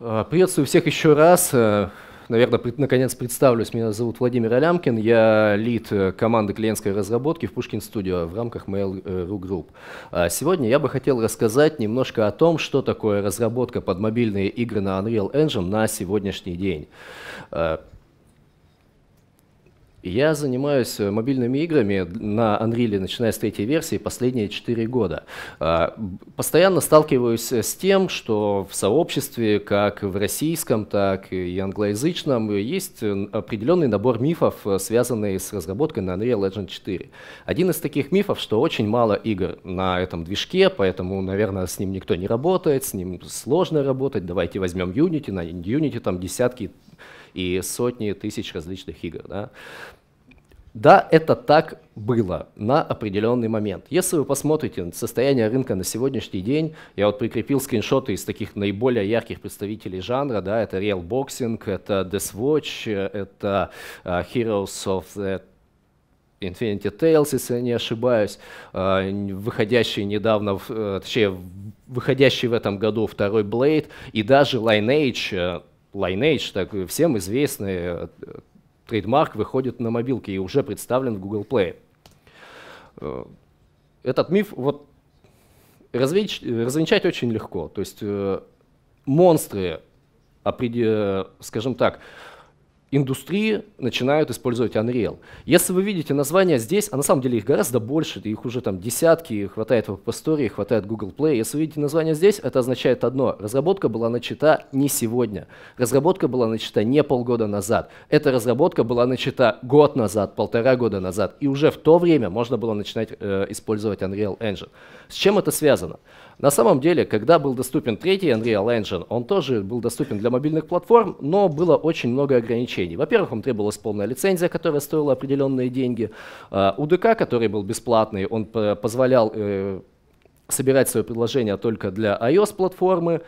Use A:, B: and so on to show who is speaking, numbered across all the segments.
A: Э, приветствую всех еще раз. Э, Наверное, наконец представлюсь. Меня зовут Владимир Алямкин. Я лид э, команды клиентской разработки в Пушкин Студио в рамках Mail.ru Group. А сегодня я бы хотел рассказать немножко о том, что такое разработка под мобильные игры на Unreal Engine на сегодняшний день. Я занимаюсь э, мобильными играми на Unreal, начиная с третьей версии, последние 4 года. А, постоянно сталкиваюсь э, с тем, что в сообществе, как в российском, так и англоязычном, э, есть определенный набор мифов, связанный с разработкой на Unreal Legend 4. Один из таких мифов, что очень мало игр на этом движке, поэтому, наверное, с ним никто не работает, с ним сложно работать, давайте возьмем Unity, на Unity там десятки и сотни тысяч различных игр. Да? Да, это так было на определенный момент. Если вы посмотрите на состояние рынка на сегодняшний день, я вот прикрепил скриншоты из таких наиболее ярких представителей жанра, да, это Real Boxing, это Death Watch, это uh, Heroes of the Infinity Tales, если я не ошибаюсь, а, выходящий недавно, э, точнее, выходящий в этом году второй Blade, и даже Lineage э, Lineage, так э, всем известный э, трейдмарк выходит на мобилке и уже представлен в Google Play. Э, этот миф вот развеч, развенчать очень легко. То есть монстры, определ, скажем так, индустрии начинают использовать Unreal. Если вы видите названия здесь, а на самом деле их гораздо больше, их уже там десятки, хватает в App Store, хватает Google Play. Если вы видите названия здесь, это означает одно. Разработка была начата не сегодня. Разработка была начата не полгода назад. Эта разработка была начата год назад, полтора года назад. И уже в то время можно было начинать э, использовать Unreal Engine. С чем это связано? На самом деле, когда был доступен третий Unreal Engine, он тоже был доступен для мобильных платформ, но было очень много ограничений. Во-первых, вам требовалась полная лицензия, которая стоила определенные деньги. А, УДК, который был бесплатный, он позволял э, собирать свое предложение только для iOS-платформы.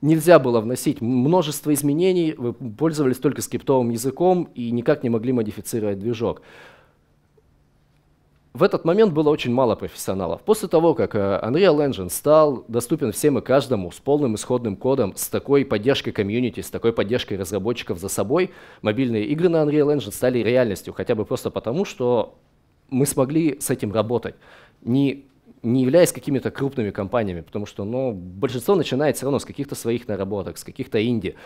A: Нельзя было вносить множество изменений, вы пользовались только скриптовым языком и никак не могли модифицировать движок. В этот момент было очень мало профессионалов. После того, как Unreal э, Engine стал доступен всем и каждому с полным исходным кодом, с такой поддержкой комьюнити, с такой поддержкой разработчиков за собой, мобильные игры на Unreal Engine стали реальностью, хотя бы просто потому, что мы смогли с этим работать, не, не являясь какими-то крупными компаниями, потому что ну, большинство начинает все равно с каких-то своих наработок, с каких-то инди.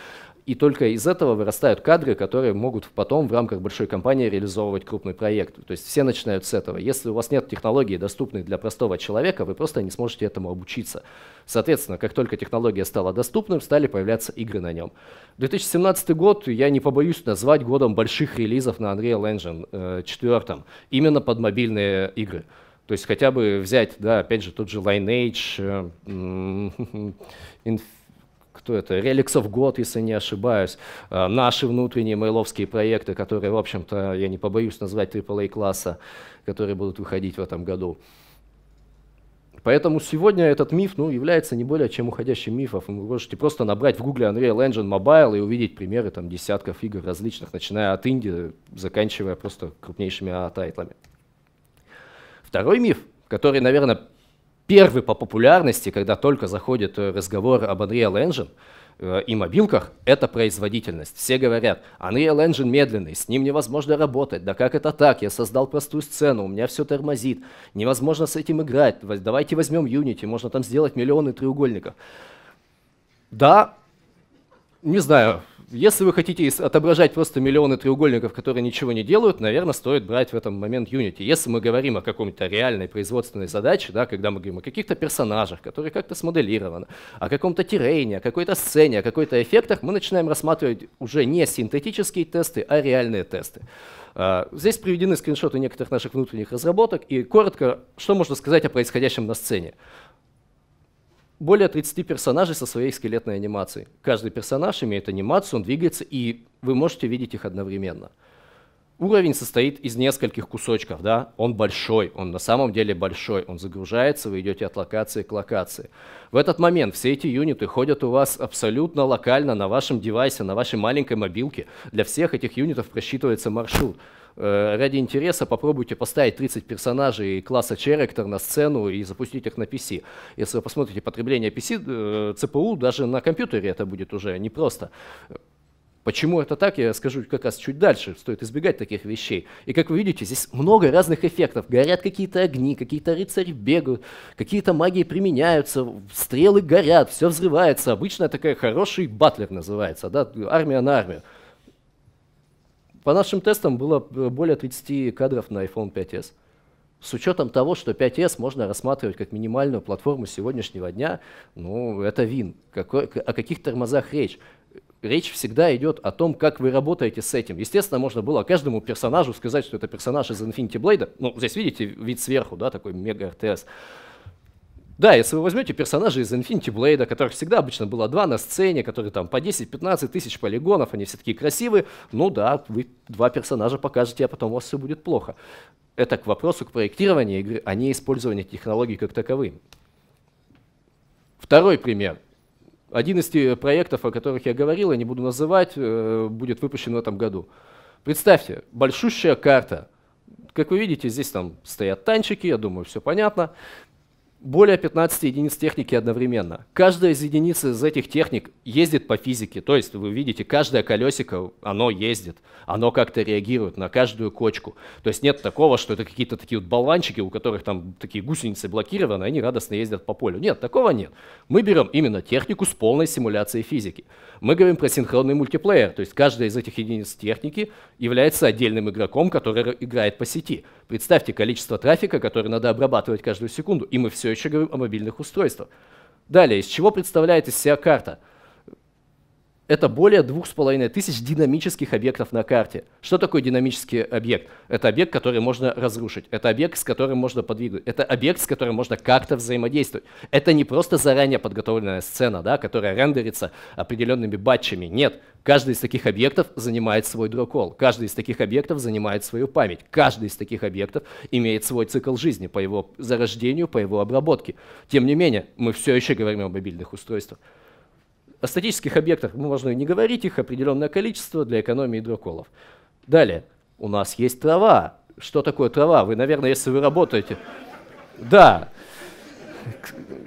A: И только из этого вырастают кадры, которые могут потом в рамках большой компании реализовывать крупный проект. То есть все начинают с этого. Если у вас нет технологии, доступной для простого человека, вы просто не сможете этому обучиться. Соответственно, как только технология стала доступным, стали появляться игры на нем. 2017 год я не побоюсь назвать годом больших релизов на Unreal Engine 4, э, именно под мобильные игры. То есть хотя бы взять, да, опять же, тот же Lineage, э, кто это, Relics of God, если не ошибаюсь, э, наши внутренние мейловские проекты, которые, в общем-то, я не побоюсь назвать AAA-класса, которые будут выходить в этом году. Поэтому сегодня этот миф ну, является не более чем уходящим мифом. Вы можете просто набрать в Google Unreal Engine Mobile и увидеть примеры там, десятков игр различных, начиная от Индии, заканчивая просто крупнейшими тайтлами. Второй миф, который, наверное, первый по популярности, когда только заходит э, разговор об Unreal Engine, э, и мобилках — это производительность. Все говорят, Unreal Engine медленный, с ним невозможно работать. Да как это так? Я создал простую сцену, у меня все тормозит. Невозможно с этим играть. Давайте возьмем Unity, можно там сделать миллионы треугольников. Да, не знаю, если вы хотите отображать просто миллионы треугольников, которые ничего не делают, наверное, стоит брать в этом момент Unity. Если мы говорим о каком-то реальной производственной задаче, да, когда мы говорим о каких-то персонажах, которые как-то смоделированы, о каком-то террейне, о какой-то сцене, о какой-то эффектах, мы начинаем рассматривать уже не синтетические тесты, а реальные тесты. А, здесь приведены скриншоты некоторых наших внутренних разработок, и коротко, что можно сказать о происходящем на сцене более 30 персонажей со своей скелетной анимацией. Каждый персонаж имеет анимацию, он двигается, и вы можете видеть их одновременно. Уровень состоит из нескольких кусочков, да, он большой, он на самом деле большой, он загружается, вы идете от локации к локации. В этот момент все эти юниты ходят у вас абсолютно локально на вашем девайсе, на вашей маленькой мобилке. Для всех этих юнитов просчитывается маршрут. Э, ради интереса попробуйте поставить 30 персонажей класса Character на сцену и запустить их на PC. Если вы посмотрите потребление PC, CPU, э, даже на компьютере это будет уже непросто. Почему это так, я скажу как раз чуть дальше. Стоит избегать таких вещей. И как вы видите, здесь много разных эффектов. Горят какие-то огни, какие-то рыцари бегают, какие-то магии применяются, стрелы горят, все взрывается. Обычно такая хороший батлер называется, да? армия на армию. По нашим тестам было э, более 30 кадров на iPhone 5s. С учетом того, что 5s можно рассматривать как минимальную платформу сегодняшнего дня, ну, это вин. Какой, о каких тормозах речь? Речь всегда идет о том, как вы работаете с этим. Естественно, можно было каждому персонажу сказать, что это персонаж из Infinity Blade. Ну, здесь видите вид сверху, да, такой мега RTS. Да, если вы возьмете персонажи из Infinity Blade, которых всегда обычно было два на сцене, которые там по 10-15 тысяч полигонов, они все такие красивые, ну да, вы два персонажа покажете, а потом у вас все будет плохо. Это к вопросу к проектированию игры, а не использованию технологий как таковым. Второй пример. Один из тех проектов, о которых я говорил, я не буду называть, э, будет выпущен в этом году. Представьте, большущая карта. Как вы видите, здесь там стоят танчики, я думаю, все понятно более 15 единиц техники одновременно. Каждая из единиц из этих техник ездит по физике, то есть вы видите, каждое колесико, оно ездит, оно как-то реагирует на каждую кочку. То есть нет такого, что это какие-то такие вот болванчики, у которых там такие гусеницы блокированы, они радостно ездят по полю. Нет, такого нет. Мы берем именно технику с полной симуляцией физики. Мы говорим про синхронный мультиплеер, то есть каждая из этих единиц техники является отдельным игроком, который играет по сети. Представьте количество трафика, который надо обрабатывать каждую секунду, и мы все еще говорим о мобильных устройствах. Далее, из чего представляет из себя карта – это более двух с половиной тысяч динамических объектов на карте. Что такое динамический объект? Это объект, который можно разрушить, это объект, с которым можно подвигнуть, это объект, с которым можно как-то взаимодействовать. Это не просто заранее подготовленная сцена, да, которая рендерится определенными батчами. Нет, каждый из таких объектов занимает свой дрокол, каждый из таких объектов занимает свою память, каждый из таких объектов имеет свой цикл жизни по его зарождению, по его обработке. Тем не менее, мы все еще говорим о мобильных устройствах. О статических объектах мы должны не говорить, их определенное количество для экономии гидроуколов. Далее, у нас есть трава. Что такое трава? Вы, наверное, если вы работаете... Да,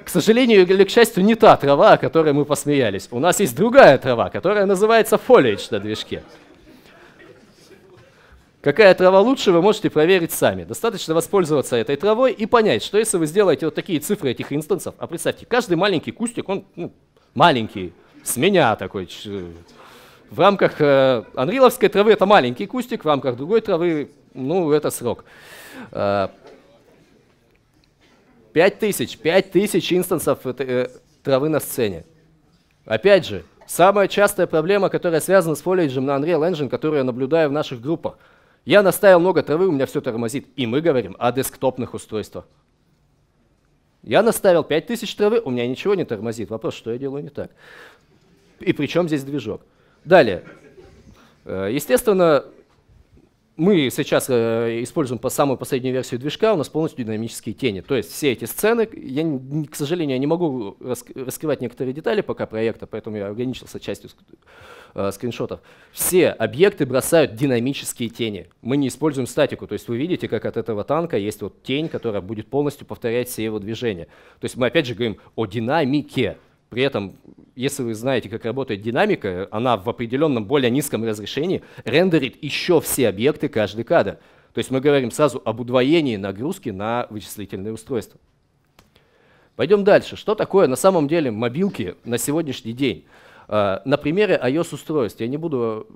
A: к сожалению или к счастью, не та трава, о которой мы посмеялись. У нас есть другая трава, которая называется фолиэдж на движке. Какая трава лучше, вы можете проверить сами. Достаточно воспользоваться этой травой и понять, что если вы сделаете вот такие цифры этих инстансов, а представьте, каждый маленький кустик, он ну, маленький, с меня такой. В рамках э, анриловской травы это маленький кустик, в рамках другой травы, ну, это срок. Э, 5000, 5000 инстансов э, травы на сцене. Опять же, самая частая проблема, которая связана с фолиаджем на Unreal Engine, которую я наблюдаю в наших группах. Я наставил много травы, у меня все тормозит. И мы говорим о десктопных устройствах. Я наставил 5000 травы, у меня ничего не тормозит. Вопрос, что я делаю не так? И причем здесь движок. Далее. Э, естественно, мы сейчас э, используем по самую последнюю версию движка, у нас полностью динамические тени. То есть все эти сцены, я, к сожалению, я не могу раскрывать некоторые детали пока проекта, поэтому я ограничился частью э, скриншотов. Все объекты бросают динамические тени. Мы не используем статику. То есть вы видите, как от этого танка есть вот тень, которая будет полностью повторять все его движения. То есть мы опять же говорим о динамике. При этом, если вы знаете, как работает динамика, она в определенном более низком разрешении рендерит еще все объекты каждый кадр. То есть мы говорим сразу об удвоении нагрузки на вычислительные устройства. Пойдем дальше. Что такое на самом деле мобилки на сегодняшний день? А, на примере iOS-устройств. Я не буду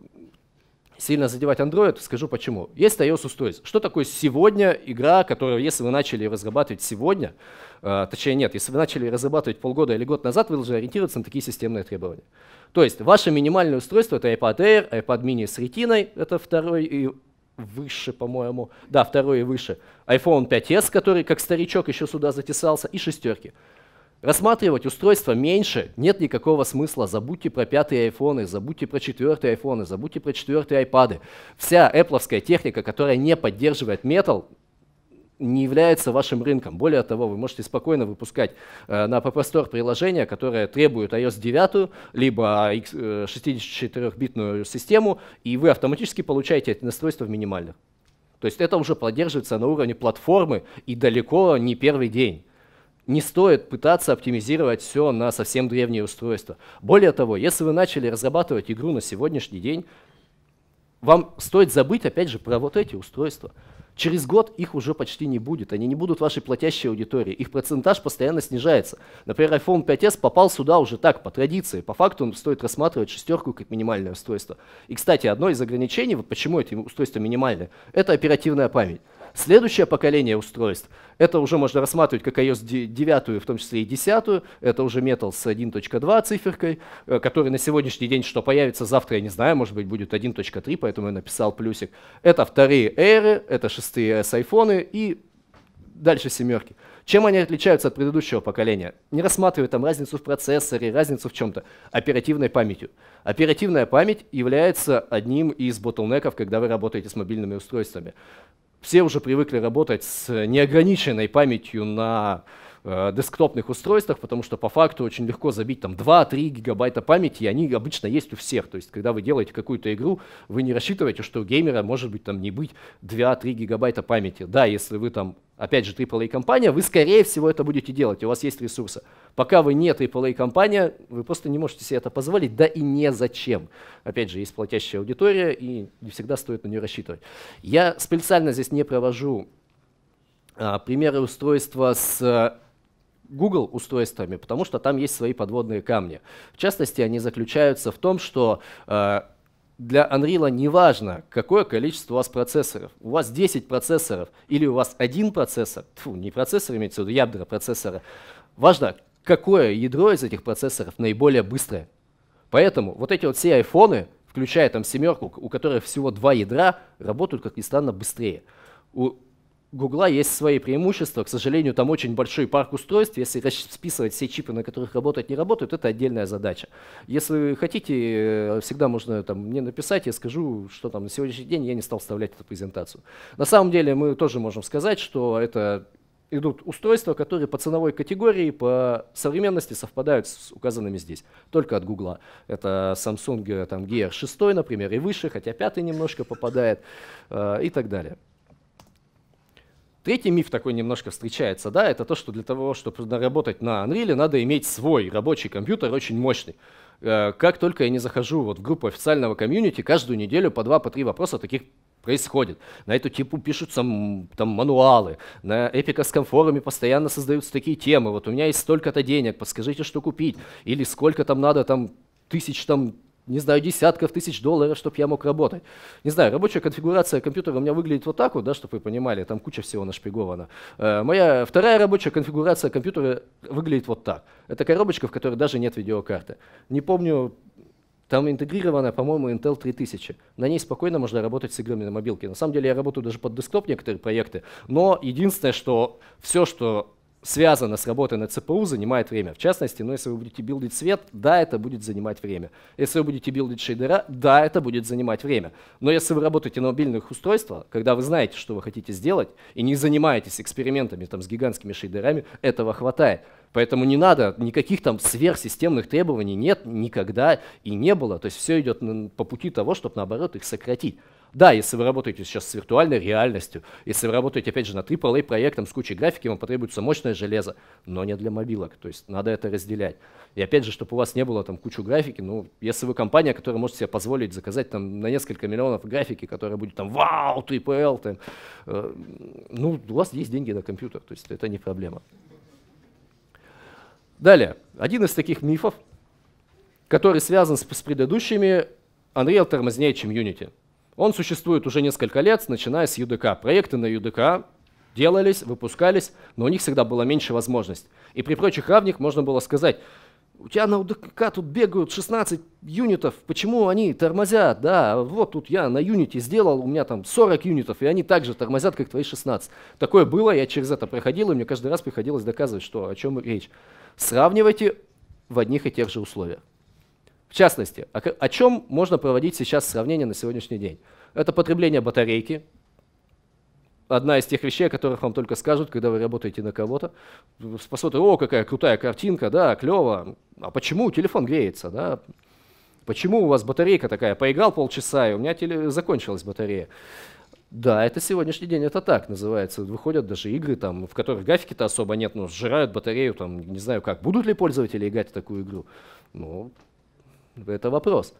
A: сильно задевать Android, скажу почему. Есть iOS устройство. Что такое сегодня игра, которую, если вы начали разрабатывать сегодня, э, точнее нет, если вы начали разрабатывать полгода или год назад, вы должны ориентироваться на такие системные требования. То есть ваше минимальное устройство это iPad Air, iPad mini с ретиной, это второй и выше, по-моему. Да, второй и выше. iPhone 5s, который как старичок еще сюда затесался, и шестерки. Рассматривать устройство меньше нет никакого смысла. Забудьте про пятые айфоны, забудьте про четвертые айфоны, забудьте про четвертые айпады. Вся apple техника, которая не поддерживает металл, не является вашим рынком. Более того, вы можете спокойно выпускать э, на App Store приложения, которые требуют iOS 9, либо 64-битную э, систему, и вы автоматически получаете эти настройства в минимальных. То есть это уже поддерживается на уровне платформы и далеко не первый день не стоит пытаться оптимизировать все на совсем древние устройства. Более того, если вы начали разрабатывать игру на сегодняшний день, вам стоит забыть, опять же, про вот эти устройства. Через год их уже почти не будет, они не будут вашей платящей аудитории, их процентаж постоянно снижается. Например, iPhone 5s попал сюда уже так, по традиции, по факту он стоит рассматривать шестерку как минимальное устройство. И, кстати, одно из ограничений, вот почему эти устройства минимальные, это оперативная память. Следующее поколение устройств, это уже можно рассматривать как iOS 9, в том числе и 10, это уже Metal с 1.2 циферкой, э, который на сегодняшний день, что появится завтра, я не знаю, может быть, будет 1.3, поэтому я написал плюсик. Это вторые Air, это шестые S iPhone и дальше семерки. Чем они отличаются от предыдущего поколения? Не рассматривая там разницу в процессоре, разницу в чем-то, оперативной памятью. Оперативная память является одним из ботлнеков, когда вы работаете с мобильными устройствами. Все уже привыкли работать с неограниченной памятью на э, десктопных устройствах, потому что по факту очень легко забить там 2-3 гигабайта памяти, и они обычно есть у всех. То есть, когда вы делаете какую-то игру, вы не рассчитываете, что у геймера может быть там не быть 2-3 гигабайта памяти. Да, если вы там опять же, AAA-компания, вы, скорее всего, это будете делать, у вас есть ресурсы. Пока вы не AAA-компания, вы просто не можете себе это позволить, да и не зачем. Опять же, есть платящая аудитория, и не всегда стоит на нее рассчитывать. Я специально здесь не провожу а, примеры устройства с э, Google устройствами, потому что там есть свои подводные камни. В частности, они заключаются в том, что э, для Unreal не важно, какое количество у вас процессоров. У вас 10 процессоров или у вас один процессор, фу, не процессор имеется в виду, ядра процессора. Важно, какое ядро из этих процессоров наиболее быстрое. Поэтому вот эти вот все айфоны, включая там семерку, у которых всего два ядра, работают, как ни странно, быстрее. У Гугла есть свои преимущества. К сожалению, там очень большой парк устройств. Если списывать все чипы, на которых работают, не работают, это отдельная задача. Если хотите, э, всегда можно там, мне написать, я скажу, что там на сегодняшний день я не стал вставлять эту презентацию. На самом деле мы тоже можем сказать, что это идут устройства, которые по ценовой категории, по современности совпадают с указанными здесь, только от Гугла. Это Samsung э, там, Gear 6 например, и выше, хотя пятый немножко попадает э, и так далее. Третий миф такой немножко встречается, да, это то, что для того, чтобы работать на Unreal, надо иметь свой рабочий компьютер, очень мощный. Э, как только я не захожу вот в группу официального комьюнити, каждую неделю по два, по три вопроса таких происходит. На эту типу пишутся там мануалы, на эпиковском форуме постоянно создаются такие темы. Вот у меня есть столько-то денег, подскажите, что купить, или сколько там надо там тысяч там не знаю, десятков тысяч долларов, чтобы я мог работать. Не знаю, рабочая конфигурация компьютера у меня выглядит вот так вот, да, чтобы вы понимали, там куча всего нашпиговано. Э, моя вторая рабочая конфигурация компьютера выглядит вот так. Это коробочка, в которой даже нет видеокарты. Не помню, там интегрированная, по-моему, Intel 3000. На ней спокойно можно работать с играми на мобилке. На самом деле я работаю даже под десктоп некоторые проекты, но единственное, что все, что связано с работой на ЦПУ, занимает время. В частности, ну, если вы будете билдить свет, да, это будет занимать время. Если вы будете билдить шейдера, да, это будет занимать время. Но если вы работаете на мобильных устройствах, когда вы знаете, что вы хотите сделать, и не занимаетесь экспериментами там, с гигантскими шейдерами, этого хватает. Поэтому не надо, никаких там сверхсистемных требований нет, никогда и не было. То есть все идет по пути того, чтобы наоборот их сократить. Да, если вы работаете сейчас с виртуальной реальностью, если вы работаете, опять же, на AAA проектом с кучей графики, вам потребуется мощное железо, но не для мобилок, то есть надо это разделять. И опять же, чтобы у вас не было там кучу графики, ну, если вы компания, которая может себе позволить заказать там на несколько миллионов графики, которая будет там вау, AAA, там, э, ну, у вас есть деньги на компьютер, то есть это не проблема. Далее, один из таких мифов, который связан с, с предыдущими, Unreal тормознее, чем Unity. Он существует уже несколько лет, начиная с UDK. Проекты на UDK делались, выпускались, но у них всегда было меньше возможностей. И при прочих равных можно было сказать, у тебя на УДК тут бегают 16 юнитов, почему они тормозят? Да, вот тут я на юните сделал, у меня там 40 юнитов, и они также тормозят, как твои 16. Такое было, я через это проходил, и мне каждый раз приходилось доказывать, что о чем речь. Сравнивайте в одних и тех же условиях. В частности, о, о чем можно проводить сейчас сравнение на сегодняшний день? Это потребление батарейки, одна из тех вещей, о которых вам только скажут, когда вы работаете на кого-то. Посмотрите, о, какая крутая картинка, да, клево. А почему телефон греется, да? Почему у вас батарейка такая? Поиграл полчаса, и у меня теле... закончилась батарея. Да, это сегодняшний день, это так называется. Выходят даже игры, там, в которых графики-то особо нет, но сжирают батарею, там, не знаю как. Будут ли пользователи играть в такую игру? Ну, это вопрос.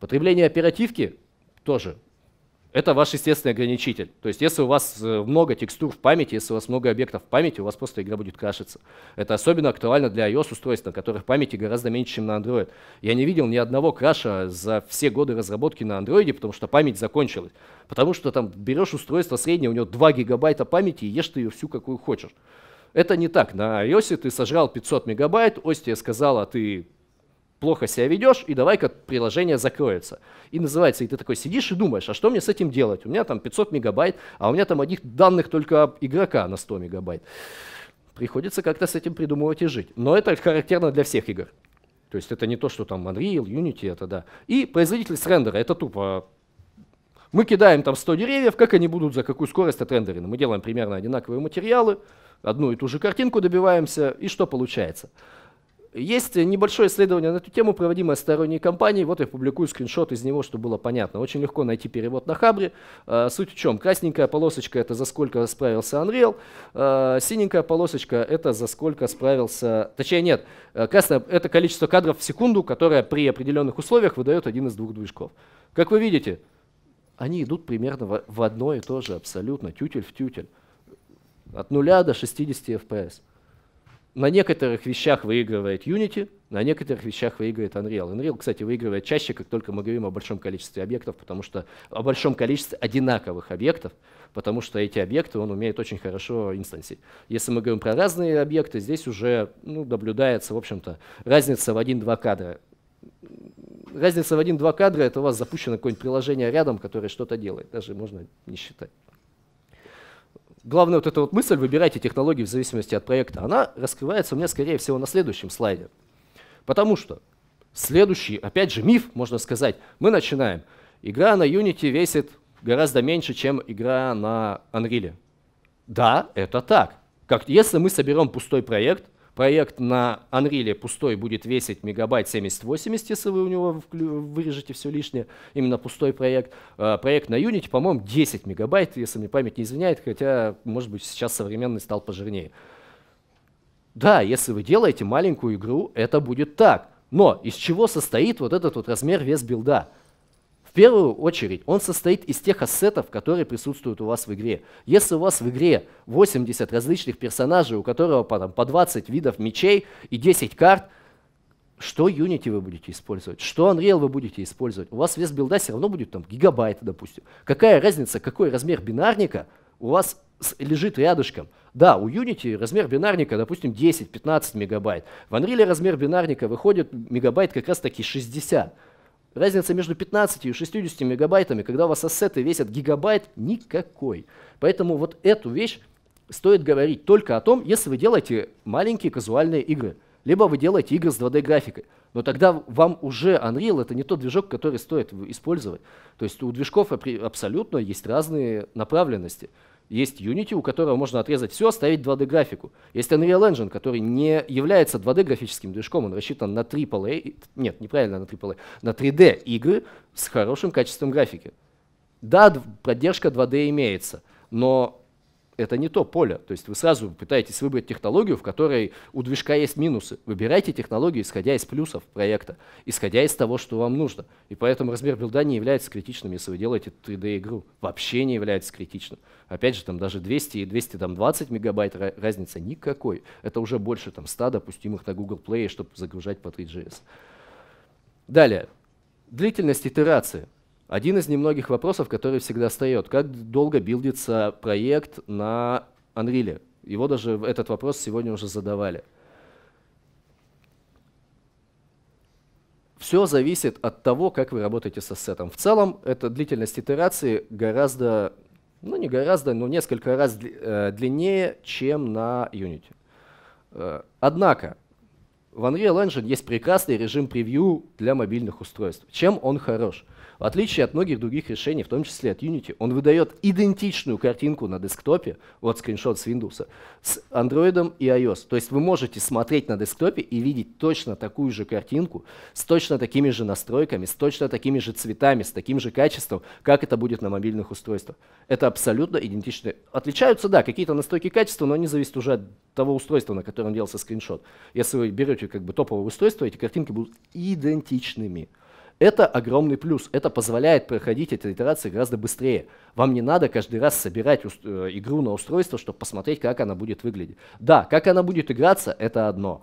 A: Потребление оперативки тоже. Это ваш естественный ограничитель. То есть если у вас э, много текстур в памяти, если у вас много объектов в памяти, у вас просто игра будет крашиться. Это особенно актуально для iOS-устройств, на которых памяти гораздо меньше, чем на Android. Я не видел ни одного краша за все годы разработки на Android, потому что память закончилась. Потому что там берешь устройство среднее, у него 2 гигабайта памяти, и ешь ты ее всю, какую хочешь. Это не так. На iOS ты сожрал 500 мегабайт, ось тебе сказала, ты плохо себя ведешь, и давай-ка приложение закроется. И называется, и ты такой сидишь и думаешь, а что мне с этим делать? У меня там 500 мегабайт, а у меня там одних данных только игрока на 100 мегабайт. Приходится как-то с этим придумывать и жить. Но это характерно для всех игр. То есть это не то, что там Unreal, Unity, это да. И производительность рендера, это тупо мы кидаем там 100 деревьев, как они будут, за какую скорость отрендерены. Мы делаем примерно одинаковые материалы, одну и ту же картинку добиваемся, и что получается? Есть небольшое исследование на эту тему, проводимое сторонней компанией. Вот я публикую скриншот из него, чтобы было понятно. Очень легко найти перевод на Хабре. А, суть в чем? Красненькая полосочка – это за сколько справился Unreal. А, синенькая полосочка – это за сколько справился… Точнее, нет. А, красная – это количество кадров в секунду, которое при определенных условиях выдает один из двух движков. Как вы видите, они идут примерно в одно и то же абсолютно, тютель в тютель. От 0 до 60 FPS на некоторых вещах выигрывает Unity, на некоторых вещах выигрывает Unreal. Unreal, кстати, выигрывает чаще, как только мы говорим о большом количестве объектов, потому что о большом количестве одинаковых объектов, потому что эти объекты он умеет очень хорошо инстансить. Если мы говорим про разные объекты, здесь уже ну, наблюдается, в общем-то, разница в один-два кадра. Разница в один-два кадра — это у вас запущено какое-нибудь приложение рядом, которое что-то делает. Даже можно не считать главная вот эта вот мысль, выбирайте технологии в зависимости от проекта, она раскрывается у меня, скорее всего, на следующем слайде. Потому что следующий, опять же, миф, можно сказать, мы начинаем. Игра на Unity весит гораздо меньше, чем игра на Unreal. Да, это так. Как, если мы соберем пустой проект, Проект на Unreal пустой будет весить мегабайт 7080, если вы у него вырежете все лишнее, именно пустой проект. Э, проект на Unity, по-моему, 10 мегабайт, если мне память не извиняет. хотя, может быть, сейчас современный стал пожирнее. Да, если вы делаете маленькую игру, это будет так. Но из чего состоит вот этот вот размер вес билда? первую очередь он состоит из тех ассетов, которые присутствуют у вас в игре. Если у вас в игре 80 различных персонажей, у которого по, там, по 20 видов мечей и 10 карт, что Unity вы будете использовать, что Unreal вы будете использовать. У вас вес билда все равно будет там гигабайт, допустим. Какая разница, какой размер бинарника у вас лежит рядышком. Да, у Unity размер бинарника, допустим, 10-15 мегабайт. В Unreal размер бинарника выходит мегабайт как раз таки 60. Разница между 15 и 60 мегабайтами, когда у вас ассеты весят гигабайт, никакой. Поэтому вот эту вещь стоит говорить только о том, если вы делаете маленькие казуальные игры – либо вы делаете игры с 2D графикой. Но тогда вам уже Unreal это не тот движок, который стоит использовать. То есть у движков абсолютно есть разные направленности. Есть Unity, у которого можно отрезать все, оставить 2D графику. Есть Unreal Engine, который не является 2D графическим движком, он рассчитан на AAA, нет, неправильно на AAA, на 3D игры с хорошим качеством графики. Да, поддержка 2D имеется, но это не то поле. То есть вы сразу пытаетесь выбрать технологию, в которой у движка есть минусы. Выбирайте технологию, исходя из плюсов проекта, исходя из того, что вам нужно. И поэтому размер билда не является критичным, если вы делаете 3D-игру. Вообще не является критичным. Опять же, там даже 200 и 220 мегабайт разница никакой. Это уже больше там, 100 допустимых на Google Play, чтобы загружать по 3GS. Далее. Длительность итерации. Один из немногих вопросов, который всегда встает, как долго билдится проект на Unreal? Его даже этот вопрос сегодня уже задавали. Все зависит от того, как вы работаете со сетом. В целом, эта длительность итерации гораздо, ну не гораздо, но несколько раз э, длиннее, чем на Unity. Э, однако, в Unreal Engine есть прекрасный режим превью для мобильных устройств. Чем он хорош? В отличие от многих других решений, в том числе от Unity, он выдает идентичную картинку на десктопе, вот скриншот с Windows, с Android и iOS. То есть вы можете смотреть на десктопе и видеть точно такую же картинку, с точно такими же настройками, с точно такими же цветами, с таким же качеством, как это будет на мобильных устройствах. Это абсолютно идентичные. Отличаются, да, какие-то настройки качества, но они зависят уже от того устройства, на котором делался скриншот. Если вы берете как бы топовое устройство, эти картинки будут идентичными. Это огромный плюс. Это позволяет проходить эти итерации гораздо быстрее. Вам не надо каждый раз собирать э, игру на устройство, чтобы посмотреть, как она будет выглядеть. Да, как она будет играться, это одно.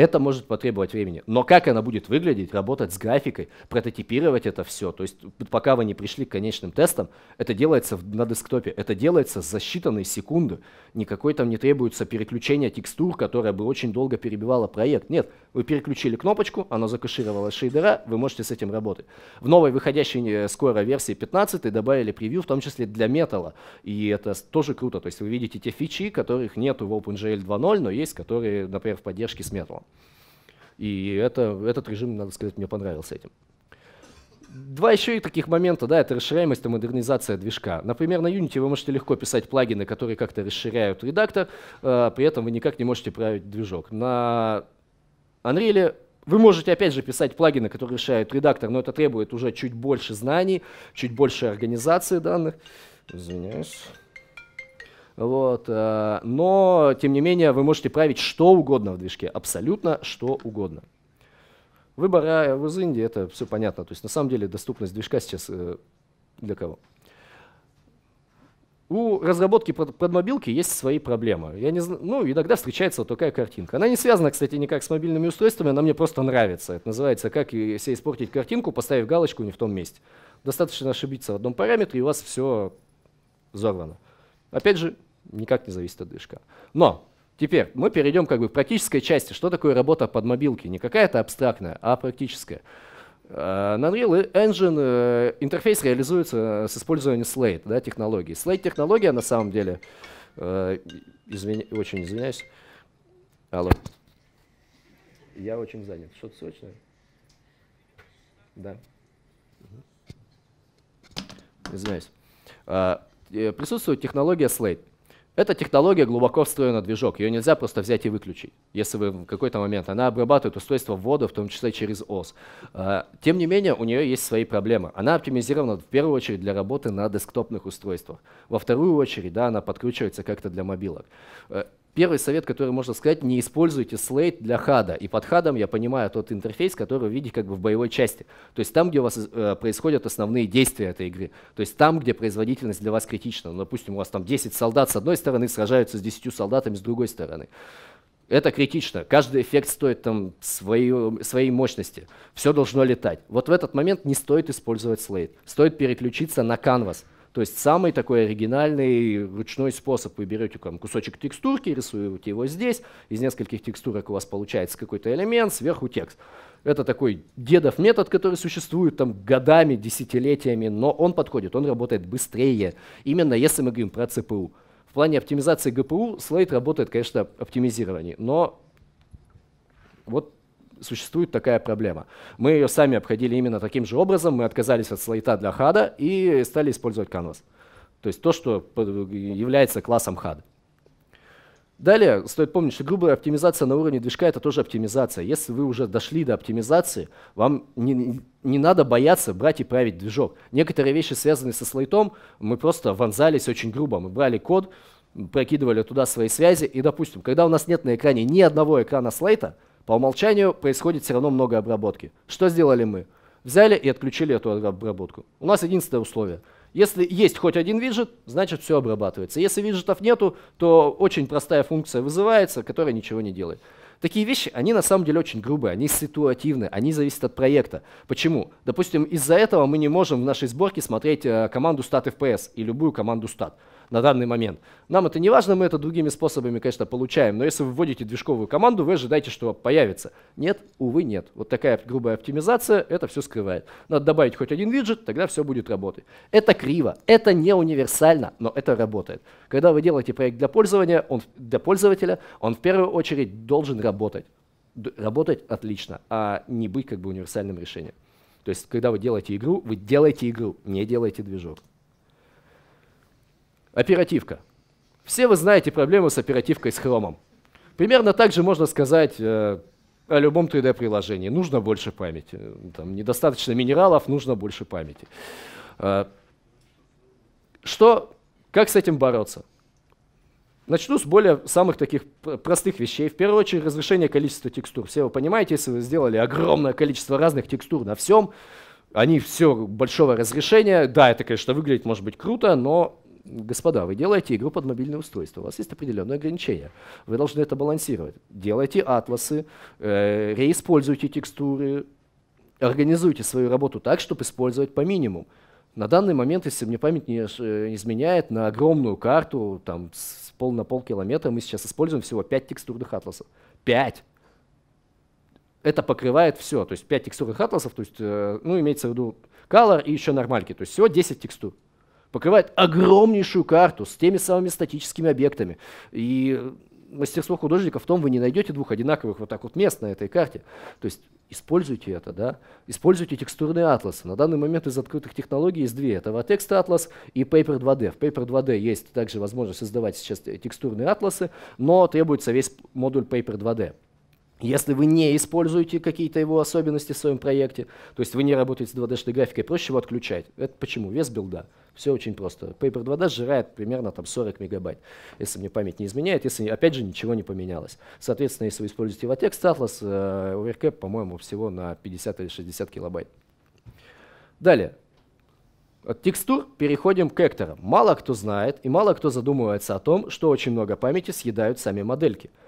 A: Это может потребовать времени. Но как она будет выглядеть, работать с графикой, прототипировать это все, то есть пока вы не пришли к конечным тестам, это делается на десктопе, это делается за считанные секунды. Никакой там не требуется переключение текстур, которая бы очень долго перебивала проект. Нет, вы переключили кнопочку, она закашировала шейдера, вы можете с этим работать. В новой выходящей э, скоро версии 15 добавили превью, в том числе для металла. И это тоже круто. То есть вы видите те фичи, которых нету в OpenGL 2.0, но есть, которые, например, в поддержке с металлом. И это, этот режим, надо сказать, мне понравился этим. Два еще и таких момента, да, это расширяемость и модернизация движка. Например, на Unity вы можете легко писать плагины, которые как-то расширяют редактор, э, при этом вы никак не можете править движок. На Unreal вы можете, опять же, писать плагины, которые решают редактор, но это требует уже чуть больше знаний, чуть больше организации данных. Извиняюсь. Вот, э, но, тем не менее, вы можете править что угодно в движке, абсолютно что угодно. Выбор а, э, в Индии, это все понятно. То есть, на самом деле, доступность движка сейчас э, для кого? У разработки подмобилки есть свои проблемы. Я не знаю, ну, иногда встречается вот такая картинка. Она не связана, кстати, никак с мобильными устройствами, она мне просто нравится. Это называется «Как себе испортить картинку, поставив галочку не в том месте». Достаточно ошибиться в одном параметре, и у вас все взорвано. Опять же, никак не зависит от движка. Но теперь мы перейдем как бы к практической части. Что такое работа под мобилки? Не какая-то абстрактная, а практическая. Э, на Unreal Engine э, интерфейс реализуется э, с использованием Slate да, технологии. Slate технология на самом деле, извини, очень извиняюсь. Алло. Я очень занят. Что-то срочное? Да. Извиняюсь. Присутствует технология Slate. Эта технология глубоко встроена в движок, ее нельзя просто взять и выключить, если вы в какой-то момент. Она обрабатывает устройство ввода, в том числе через ОС. А, тем не менее, у нее есть свои проблемы. Она оптимизирована в первую очередь для работы на десктопных устройствах. Во вторую очередь, да, она подкручивается как-то для мобилок. Э, Первый совет, который можно сказать, не используйте Slate для хада. И под хадом я понимаю тот интерфейс, который вы видите как бы в боевой части. То есть там, где у вас э, происходят основные действия этой игры. То есть там, где производительность для вас критична. Ну, допустим, у вас там 10 солдат с одной стороны сражаются с 10 солдатами с другой стороны. Это критично. Каждый эффект стоит там свою, своей мощности. Все должно летать. Вот в этот момент не стоит использовать Slate. Стоит переключиться на Canvas. То есть самый такой оригинальный ручной способ. Вы берете там, кусочек текстурки, рисуете его здесь, из нескольких текстурок у вас получается какой-то элемент, сверху текст. Это такой дедов метод, который существует там годами, десятилетиями, но он подходит, он работает быстрее, именно если мы говорим про ЦПУ. В плане оптимизации ГПУ Slate работает, конечно, оптимизирование, но вот существует такая проблема. Мы ее сами обходили именно таким же образом. Мы отказались от слайта для хада и стали использовать canvas. То есть то, что является классом хада. Далее стоит помнить, что грубая оптимизация на уровне движка это тоже оптимизация. Если вы уже дошли до оптимизации, вам не, не надо бояться брать и править движок. Некоторые вещи, связанные со слайтом, мы просто вонзались очень грубо. Мы брали код, прокидывали туда свои связи. И, допустим, когда у нас нет на экране ни одного экрана слайта, по умолчанию происходит все равно много обработки. Что сделали мы? Взяли и отключили эту обработку. У нас единственное условие. Если есть хоть один виджет, значит все обрабатывается. Если виджетов нету, то очень простая функция вызывается, которая ничего не делает. Такие вещи, они на самом деле очень грубые, они ситуативны, они зависят от проекта. Почему? Допустим, из-за этого мы не можем в нашей сборке смотреть э, команду stat FPS и любую команду stat на данный момент. Нам это не важно, мы это другими способами, конечно, получаем, но если вы вводите движковую команду, вы ожидаете, что появится. Нет, увы, нет. Вот такая грубая оптимизация это все скрывает. Надо добавить хоть один виджет, тогда все будет работать. Это криво, это не универсально, но это работает. Когда вы делаете проект для пользования, он для пользователя, он в первую очередь должен работать. Д работать отлично, а не быть как бы универсальным решением. То есть, когда вы делаете игру, вы делаете игру, не делаете движок. Оперативка. Все вы знаете проблему с оперативкой с хромом. Примерно так же можно сказать э, о любом 3D-приложении. Нужно больше памяти. Там недостаточно минералов, нужно больше памяти. Э, что, как с этим бороться? Начну с более самых таких простых вещей. В первую очередь разрешение количества текстур. Все вы понимаете, если вы сделали огромное количество разных текстур на всем, они все большого разрешения. Да, это, конечно, выглядит, может быть, круто, но господа, вы делаете игру под мобильное устройство, у вас есть определенные ограничения, вы должны это балансировать. Делайте атласы, э, реиспользуйте текстуры, организуйте свою работу так, чтобы использовать по минимуму. На данный момент, если мне память не э, изменяет, на огромную карту, там, с пол на полкилометра, мы сейчас используем всего 5 текстурных атласов. 5! Это покрывает все. То есть 5 текстурных атласов, то есть, э, ну, имеется в виду color и еще нормальки. То есть всего 10 текстур покрывает огромнейшую карту с теми самыми статическими объектами. И мастерство художника в том, вы не найдете двух одинаковых вот так вот мест на этой карте. То есть используйте это, да? Используйте текстурные атласы. На данный момент из открытых технологий есть две. Это Vatext Atlas и Paper 2D. В Paper 2D есть также возможность создавать сейчас текстурные атласы, но требуется весь модуль Paper 2D. Если вы не используете какие-то его особенности в своем проекте, то есть вы не работаете с 2D-шной графикой, проще его отключать. Это почему? Вес билда. Все очень просто. Paper 2D сжирает примерно там, 40 мегабайт, если мне память не изменяет, если, опять же, ничего не поменялось. Соответственно, если вы используете LaTeX Atlas, э, Overcap, по-моему, всего на 50 или 60 килобайт. Далее. От текстур переходим к экторам. Мало кто знает и мало кто задумывается о том, что очень много памяти съедают сами модельки –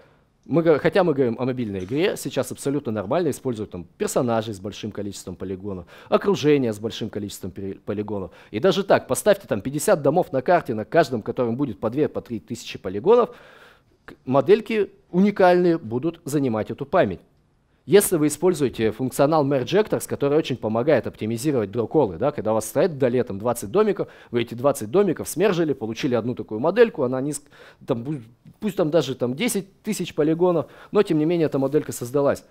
A: мы, хотя мы говорим о мобильной игре, сейчас абсолютно нормально используют там персонажей с большим количеством полигонов, окружение с большим количеством полигонов. И даже так, поставьте там 50 домов на карте, на каждом, котором будет по 2-3 по тысячи полигонов, модельки уникальные будут занимать эту память. Если вы используете функционал Merjectors, который очень помогает оптимизировать дроколы, да, когда у вас стоит до летом 20 домиков, вы эти 20 домиков смержили, получили одну такую модельку, она низ, там, пусть там даже там, 10 тысяч полигонов, но тем не менее эта моделька создалась.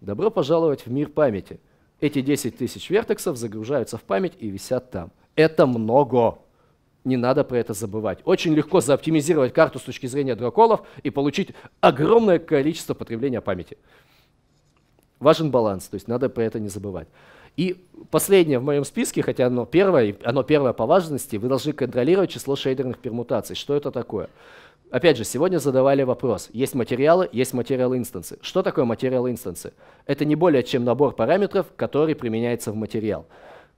A: Добро пожаловать в мир памяти. Эти 10 тысяч вертексов загружаются в память и висят там. Это много. Не надо про это забывать. Очень легко заоптимизировать карту с точки зрения драколов и получить огромное количество потребления памяти. Важен баланс, то есть надо про это не забывать. И последнее в моем списке, хотя оно первое, оно первое по важности, вы должны контролировать число шейдерных пермутаций. Что это такое? Опять же, сегодня задавали вопрос. Есть материалы, есть материалы инстансы. Что такое материал инстансы? Это не более чем набор параметров, который применяется в материал.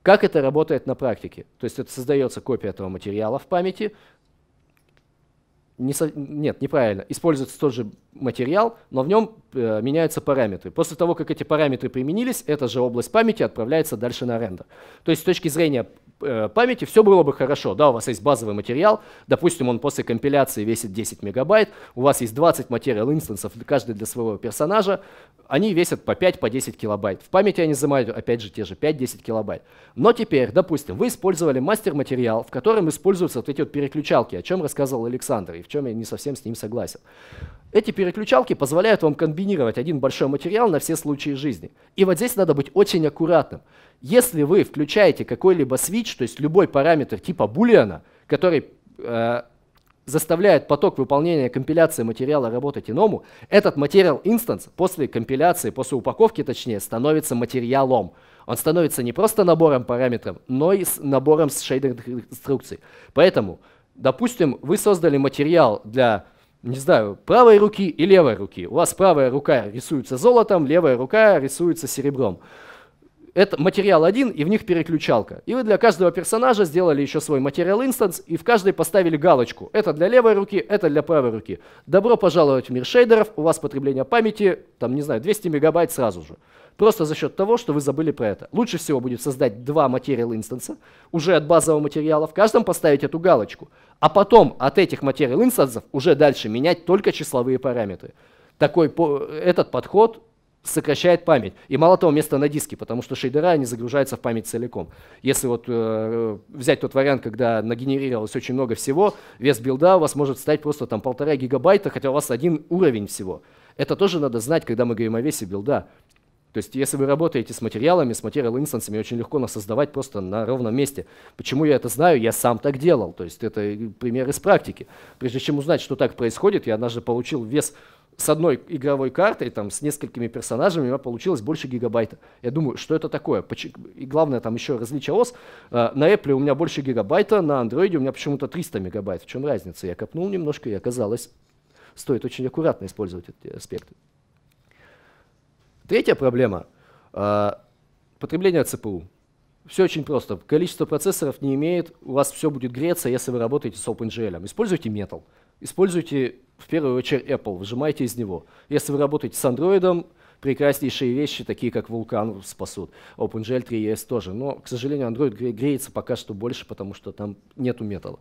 A: Как это работает на практике? То есть это создается копия этого материала в памяти, не со... Нет, неправильно. Используется тот же материал, но в нем э, меняются параметры. После того, как эти параметры применились, эта же область памяти отправляется дальше на рендер. То есть с точки зрения Э, памяти, все было бы хорошо. Да, у вас есть базовый материал, допустим, он после компиляции весит 10 мегабайт, у вас есть 20 материал инстансов, каждый для своего персонажа, они весят по 5-10 по 10 килобайт. В памяти они занимают, опять же, те же 5-10 килобайт. Но теперь, допустим, вы использовали мастер-материал, в котором используются вот эти вот переключалки, о чем рассказывал Александр, и в чем я не совсем с ним согласен. Эти переключалки позволяют вам комбинировать один большой материал на все случаи жизни. И вот здесь надо быть очень аккуратным если вы включаете какой-либо switch, то есть любой параметр типа булиана, который э, заставляет поток выполнения компиляции материала работать иному, этот материал instance после компиляции, после упаковки точнее, становится материалом. Он становится не просто набором параметров, но и с набором с шейдерных инструкций. Поэтому, допустим, вы создали материал для не знаю, правой руки и левой руки. У вас правая рука рисуется золотом, левая рука рисуется серебром это материал один, и в них переключалка. И вы для каждого персонажа сделали еще свой материал инстанс, и в каждой поставили галочку. Это для левой руки, это для правой руки. Добро пожаловать в мир шейдеров, у вас потребление памяти, там, не знаю, 200 мегабайт сразу же. Просто за счет того, что вы забыли про это. Лучше всего будет создать два материал инстанса, уже от базового материала, в каждом поставить эту галочку. А потом от этих материал инстансов уже дальше менять только числовые параметры. Такой, этот подход сокращает память. И мало того, место на диске, потому что шейдера, они загружаются в память целиком. Если вот э, взять тот вариант, когда нагенерировалось очень много всего, вес билда у вас может стать просто там полтора гигабайта, хотя у вас один уровень всего. Это тоже надо знать, когда мы говорим о весе билда. То есть если вы работаете с материалами, с материал-инстансами, очень легко нас создавать просто на ровном месте. Почему я это знаю? Я сам так делал. То есть это пример из практики. Прежде чем узнать, что так происходит, я однажды получил вес с одной игровой картой, там, с несколькими персонажами, у меня получилось больше гигабайта. Я думаю, что это такое? И главное, там еще различие ОС. А, на Apple у меня больше гигабайта, на Android у меня почему-то 300 мегабайт. В чем разница? Я копнул немножко, и оказалось, стоит очень аккуратно использовать эти аспекты. Третья проблема а, – потребление ЦПУ. Все очень просто. Количество процессоров не имеет, у вас все будет греться, если вы работаете с OpenGL. Используйте Metal. Используйте в первую очередь Apple, выжимайте из него. Если вы работаете с Android, прекраснейшие вещи, такие как Vulkan спасут. OpenGL 3.es тоже. Но, к сожалению, Android греется пока что больше, потому что там нету металла.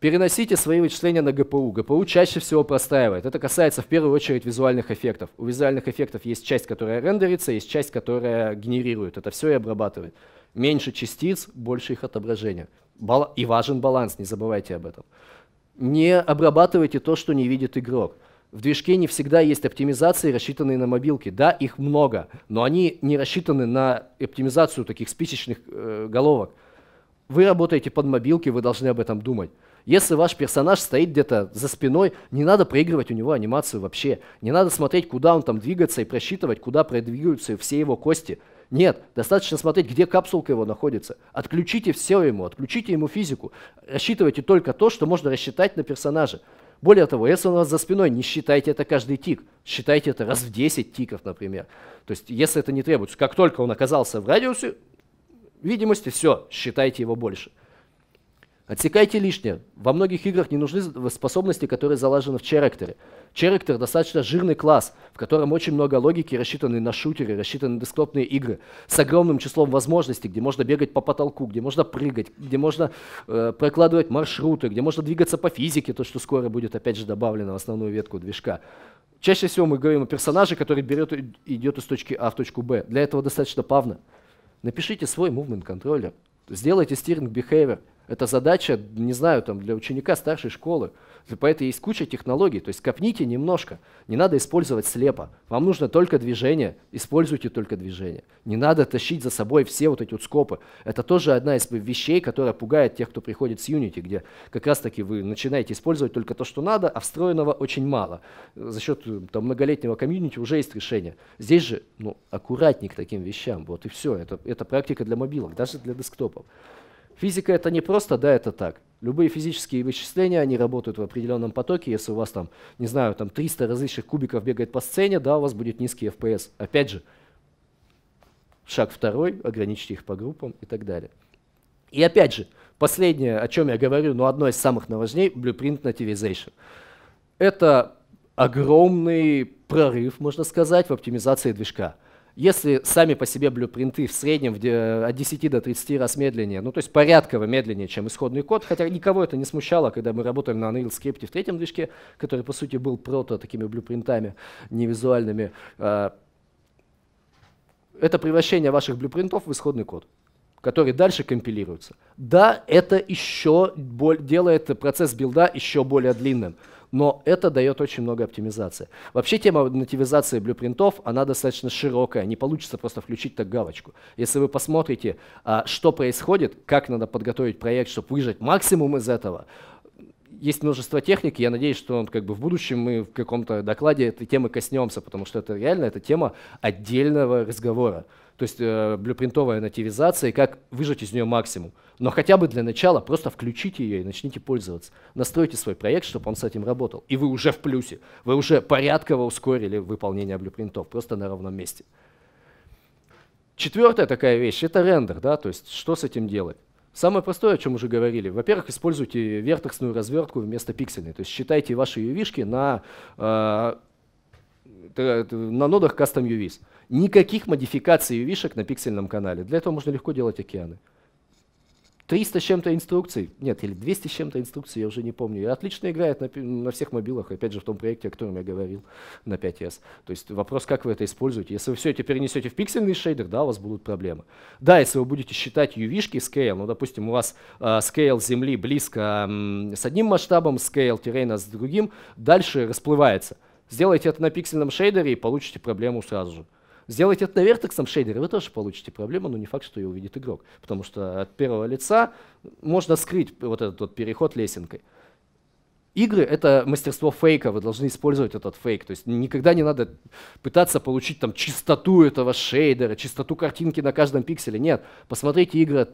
A: Переносите свои вычисления на GPU. GPU чаще всего простаивает. Это касается в первую очередь визуальных эффектов. У визуальных эффектов есть часть, которая рендерится, есть часть, которая генерирует. Это все и обрабатывает. Меньше частиц, больше их отображения. И важен баланс, не забывайте об этом не обрабатывайте то, что не видит игрок. В движке не всегда есть оптимизации, рассчитанные на мобилки. Да, их много, но они не рассчитаны на оптимизацию таких спичечных э, головок. Вы работаете под мобилки, вы должны об этом думать. Если ваш персонаж стоит где-то за спиной, не надо проигрывать у него анимацию вообще. Не надо смотреть, куда он там двигается и просчитывать, куда продвигаются все его кости – нет, достаточно смотреть, где капсулка его находится. Отключите все ему, отключите ему физику. Рассчитывайте только то, что можно рассчитать на персонаже. Более того, если он у вас за спиной, не считайте это каждый тик. Считайте это раз в 10 тиков, например. То есть, если это не требуется, как только он оказался в радиусе видимости, все, считайте его больше. Отсекайте лишнее. Во многих играх не нужны способности, которые заложены в черекторе. Черектор достаточно жирный класс, в котором очень много логики, рассчитанной на шутеры, рассчитанные на десктопные игры, с огромным числом возможностей, где можно бегать по потолку, где можно прыгать, где можно э, прокладывать маршруты, где можно двигаться по физике, то, что скоро будет опять же добавлено в основную ветку движка. Чаще всего мы говорим о персонаже, который берет, и идет из точки А в точку Б. Для этого достаточно павно. Напишите свой movement контроллер, сделайте стиринг behavior, это задача, не знаю, там, для ученика старшей школы. Поэтому типа, есть куча технологий. То есть копните немножко. Не надо использовать слепо. Вам нужно только движение. Используйте только движение. Не надо тащить за собой все вот эти вот скопы. Это тоже одна из вещей, которая пугает тех, кто приходит с Unity, где как раз-таки вы начинаете использовать только то, что надо, а встроенного очень мало. За счет э, там, многолетнего комьюнити уже есть решение. Здесь же ну, аккуратнее к таким вещам. Вот и все. Это, это практика для мобилок, даже для десктопов. Физика это не просто, да, это так. Любые физические вычисления, они работают в определенном потоке. Если у вас там, не знаю, там 300 различных кубиков бегает по сцене, да, у вас будет низкий FPS. Опять же, шаг второй, ограничьте их по группам и так далее. И опять же, последнее, о чем я говорю, но одно из самых новостей, Blueprint Nativization. Это огромный прорыв, можно сказать, в оптимизации движка. Если сами по себе блюпринты в среднем от 10 до 30 раз медленнее, ну то есть порядково медленнее, чем исходный код, хотя никого это не смущало, когда мы работали на Unreal Script в третьем движке, который по сути был прото такими блюпринтами невизуальными, а, это превращение ваших блюпринтов в исходный код которые дальше компилируются. Да, это еще делает процесс билда еще более длинным но это дает очень много оптимизации. Вообще тема нативизации блюпринтов, она достаточно широкая, не получится просто включить так галочку. Если вы посмотрите, а, что происходит, как надо подготовить проект, чтобы выжать максимум из этого, есть множество техник, я надеюсь, что он как бы в будущем мы в каком-то докладе этой темы коснемся, потому что это реально это тема отдельного разговора то есть э, блюпринтовая нативизация, и как выжать из нее максимум. Но хотя бы для начала просто включите ее и начните пользоваться. Настройте свой проект, чтобы он с этим работал. И вы уже в плюсе. Вы уже порядково ускорили выполнение блюпринтов, просто на ровном месте. Четвертая такая вещь – это рендер. Да? То есть что с этим делать? Самое простое, о чем уже говорили. Во-первых, используйте вертексную развертку вместо пиксельной. То есть считайте ваши uv на, э, на нодах Custom UVs. Никаких модификаций вишек на пиксельном канале. Для этого можно легко делать океаны. 300 с чем-то инструкций, нет, или 200 с чем-то инструкций, я уже не помню. И отлично играет на, на всех мобилах, опять же, в том проекте, о котором я говорил, на 5S. То есть вопрос, как вы это используете. Если вы все это перенесете в пиксельный шейдер, да, у вас будут проблемы. Да, если вы будете считать UV-шки scale, ну, допустим, у вас э, scale Земли близко э, с одним масштабом, scale террена с другим, дальше расплывается. Сделайте это на пиксельном шейдере и получите проблему сразу же. Сделайте это на вертексом шейдере, вы тоже получите проблему, но не факт, что ее увидит игрок. Потому что от первого лица можно скрыть вот этот вот переход лесенкой. Игры — это мастерство фейка, вы должны использовать этот фейк. То есть никогда не надо пытаться получить там чистоту этого шейдера, чистоту картинки на каждом пикселе. Нет, посмотрите игры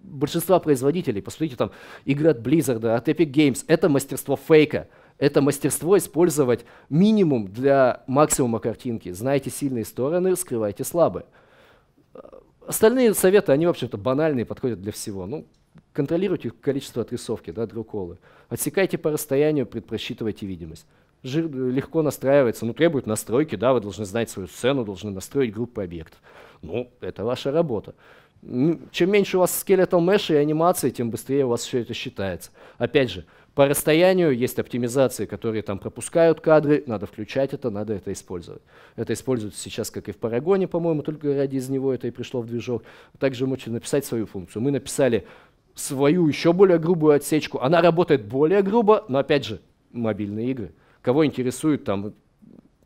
A: большинства производителей, посмотрите, там игры от Blizzard, от Epic Games, это мастерство фейка, это мастерство использовать минимум для максимума картинки. Знайте сильные стороны, скрывайте слабые. Остальные советы, они, в общем-то, банальные, подходят для всего. Ну, контролируйте количество отрисовки, да, друколы. Отсекайте по расстоянию, предпросчитывайте видимость. Жир э, легко настраивается, но ну, требует настройки, да, вы должны знать свою сцену, должны настроить группы объектов. Ну, это ваша работа. Ну, чем меньше у вас скелетов меша и анимации, тем быстрее у вас все это считается. Опять же, по расстоянию есть оптимизации, которые там пропускают кадры, надо включать это, надо это использовать. Это используется сейчас, как и в Парагоне, по-моему, только ради из него это и пришло в движок. Также можете написать свою функцию. Мы написали свою еще более грубую отсечку. Она работает более грубо, но опять же, мобильные игры. Кого интересует там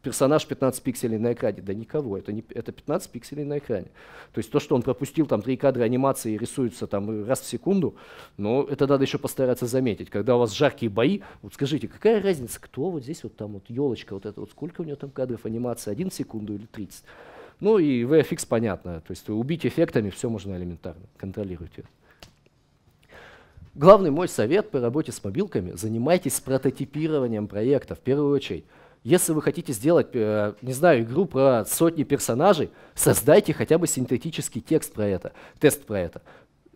A: персонаж 15 пикселей на экране. Да никого, это, не, это 15 пикселей на экране. То есть то, что он пропустил там три кадра анимации и рисуется там э, раз в секунду, но это надо еще постараться заметить. Когда у вас жаркие бои, вот скажите, какая разница, кто вот здесь вот там вот елочка, вот это вот сколько у него там кадров анимации, один секунду или 30? Ну и VFX понятно, то есть убить эффектами все можно элементарно, контролируйте. Главный мой совет по работе с мобилками – занимайтесь прототипированием проекта в первую очередь. Если вы хотите сделать, э, не знаю, игру про сотни персонажей, создайте хотя бы синтетический текст про это, тест про это.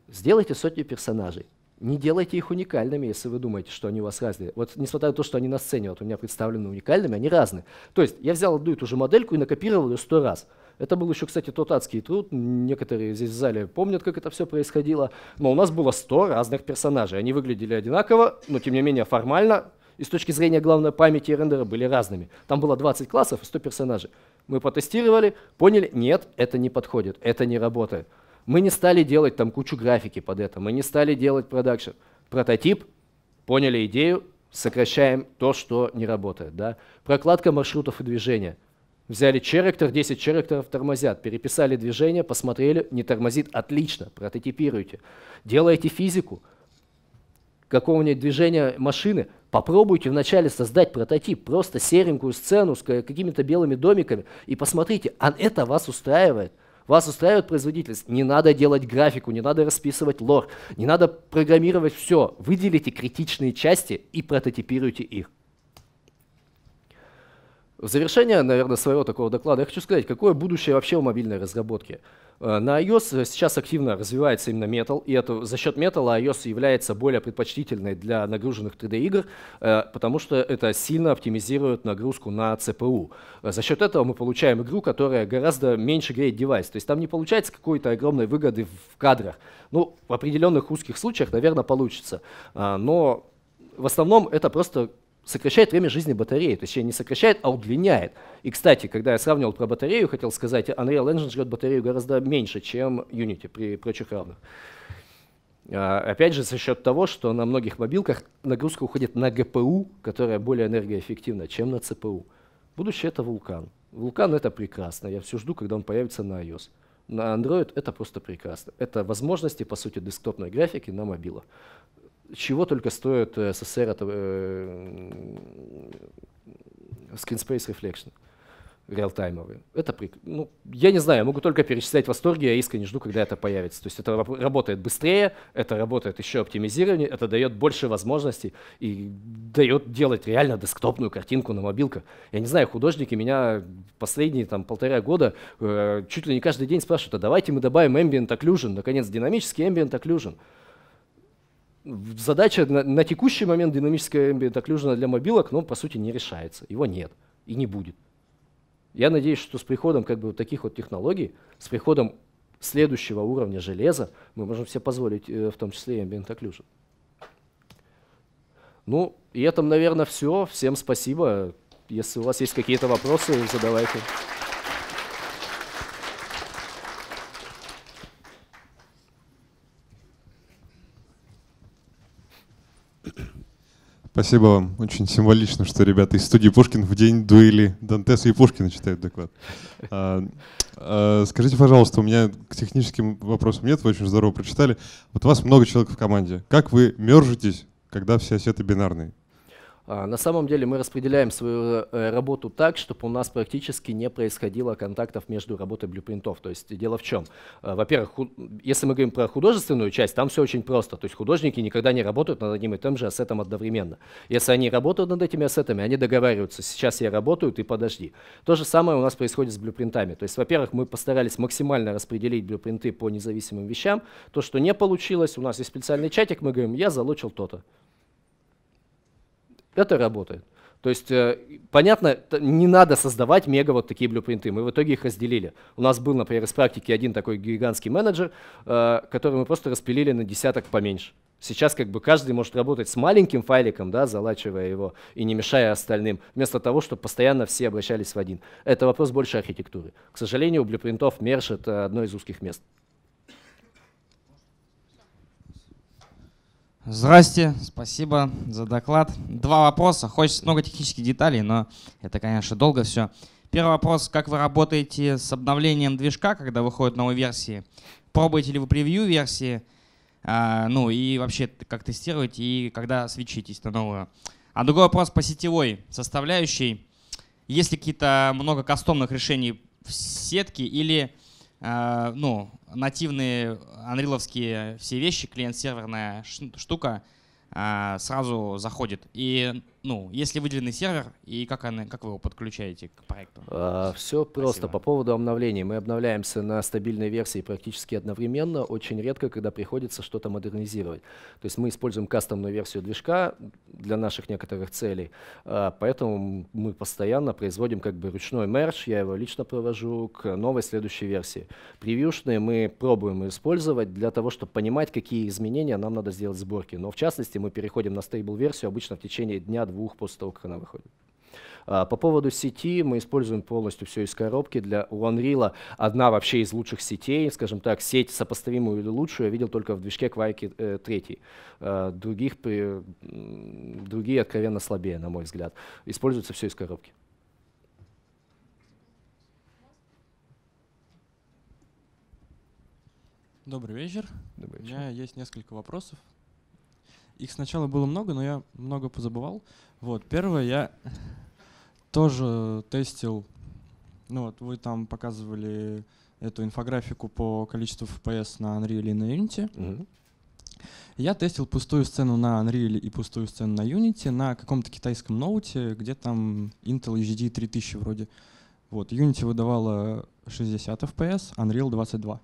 A: Сделайте сотни персонажей. Не делайте их уникальными, если вы думаете, что они у вас разные. Вот несмотря на то, что они на сцене вот у меня представлены уникальными, они разные. То есть я взял одну и ту же модельку и накопировал ее сто раз. Это был еще, кстати, тот адский труд. Некоторые здесь в зале помнят, как это все происходило. Но у нас было 100 разных персонажей. Они выглядели одинаково, но тем не менее формально и с точки зрения главной памяти и рендера были разными. Там было 20 классов и 100 персонажей. Мы потестировали, поняли, нет, это не подходит, это не работает. Мы не стали делать там кучу графики под это, мы не стали делать продакшн. Прототип, поняли идею, сокращаем то, что не работает. Да? Прокладка маршрутов и движения. Взяли черектор, 10 черекторов тормозят, переписали движение, посмотрели, не тормозит, отлично, прототипируйте. Делаете физику, какого-нибудь движения машины, Попробуйте вначале создать прототип, просто серенькую сцену с какими-то белыми домиками, и посмотрите, а это вас устраивает. Вас устраивает производительность. Не надо делать графику, не надо расписывать лор, не надо программировать все. Выделите критичные части и прототипируйте их. В завершение, наверное, своего такого доклада я хочу сказать, какое будущее вообще у мобильной разработки. Э, на iOS э, сейчас активно развивается именно Metal, и это, за счет Metal iOS является более предпочтительной для нагруженных 3D-игр, э, потому что это сильно оптимизирует нагрузку на CPU. За счет этого мы получаем игру, которая гораздо меньше греет девайс. То есть там не получается какой-то огромной выгоды в кадрах. Ну, в определенных узких случаях, наверное, получится. Но в основном это просто сокращает время жизни батареи, точнее не сокращает, а удлиняет. И, кстати, когда я сравнивал про батарею, хотел сказать, Unreal Engine жрет батарею гораздо меньше, чем Unity при прочих равных. А, опять же, за счет того, что на многих мобилках нагрузка уходит на GPU, которая более энергоэффективна, чем на CPU. Будущее — это вулкан. Вулкан — это прекрасно. Я все жду, когда он появится на iOS. На Android это просто прекрасно. Это возможности, по сути, десктопной графики на мобилах чего только стоит э, СССР это, э, Screen Space Reflection реалтаймовые. Это прик... ну, я не знаю, я могу только перечислять восторги, я искренне жду, когда это появится. То есть это работает быстрее, это работает еще оптимизирование, это дает больше возможностей и дает делать реально десктопную картинку на мобилках. Я не знаю, художники меня последние там, полтора года э, чуть ли не каждый день спрашивают, а давайте мы добавим ambient occlusion, наконец, динамический ambient occlusion задача на, на текущий момент динамическая ambient occlusion для мобилок, но по сути, не решается. Его нет и не будет. Я надеюсь, что с приходом как бы, вот таких вот технологий, с приходом следующего уровня железа, мы можем себе позволить э, в том числе и ambient occlusion. Ну, и этом, наверное, все. Всем спасибо. Если у вас есть какие-то вопросы, задавайте.
B: Спасибо вам. Очень символично, что ребята из студии Пушкин в день дуэли Дантеса и Пушкина читают доклад. А, а, скажите, пожалуйста, у меня к техническим вопросам нет, вы очень здорово прочитали. Вот у вас много человек в команде. Как вы мержитесь, когда все сеты бинарные?
A: А, на самом деле мы распределяем свою э, работу так, чтобы у нас практически не происходило контактов между работой блюпринтов. То есть дело в чем? Э, во-первых, если мы говорим про художественную часть, там все очень просто. То есть художники никогда не работают над одним и тем же ассетом одновременно. Если они работают над этими ассетами, они договариваются, сейчас я работаю, ты подожди. То же самое у нас происходит с блюпринтами. То есть, во-первых, мы постарались максимально распределить блюпринты по независимым вещам. То, что не получилось, у нас есть специальный чатик, мы говорим, я залочил то-то. Это работает. То есть, э, понятно, не надо создавать мега вот такие блюпринты. Мы в итоге их разделили. У нас был, например, из практики один такой гигантский менеджер, э, который мы просто распилили на десяток поменьше. Сейчас как бы каждый может работать с маленьким файликом, да, залачивая его и не мешая остальным, вместо того, чтобы постоянно все обращались в один. Это вопрос больше архитектуры. К сожалению, у блюпринтов мерш — это одно из узких мест.
C: Здрасте,
B: спасибо за доклад. Два вопроса. Хочется много технических деталей, но это,
C: конечно, долго все.
B: Первый вопрос. Как вы работаете с обновлением движка, когда выходят новые версии? Пробуете ли вы превью версии? А, ну и вообще, как тестируете и когда свечитесь на новую? А другой вопрос по сетевой составляющей. Есть ли какие-то много кастомных решений в сетке или Э, ну, нативные анриловские все вещи, клиент-серверная штука э, сразу заходит. И ну, если выделенный сервер, и как, она, как вы
C: его подключаете к
A: проекту? А, все Спасибо. просто. По поводу обновлений. Мы обновляемся на стабильной версии практически одновременно, очень редко, когда приходится что-то модернизировать. То есть мы используем кастомную версию движка для наших некоторых целей, а, поэтому мы постоянно производим как бы ручной мерч, я его лично провожу к новой следующей версии. Превьюшные мы пробуем использовать для того, чтобы понимать, какие изменения нам надо сделать в сборке. Но в частности мы переходим на стейбл-версию обычно в течение дня-двух двух после того, как она выходит. А, по поводу сети, мы используем полностью все из коробки. Для OneReal одна вообще из лучших сетей, скажем так, сеть сопоставимую или лучшую я видел только в движке Quake 3. Э, а, других, другие откровенно слабее, на мой взгляд. Используется все из коробки.
B: Добрый вечер. Добрый вечер. У меня есть несколько вопросов. Их сначала было много, но я много позабывал. Вот, первое я тоже тестил, ну вот вы там показывали эту инфографику по количеству FPS на Unreal и на Unity. Mm-hmm. Я тестил пустую сцену на Unreal и пустую сцену на Unity на каком-то китайском ноуте, где там Intel HD 3000 вроде. Вот, Unity выдавала 60 FPS, Unreal 22.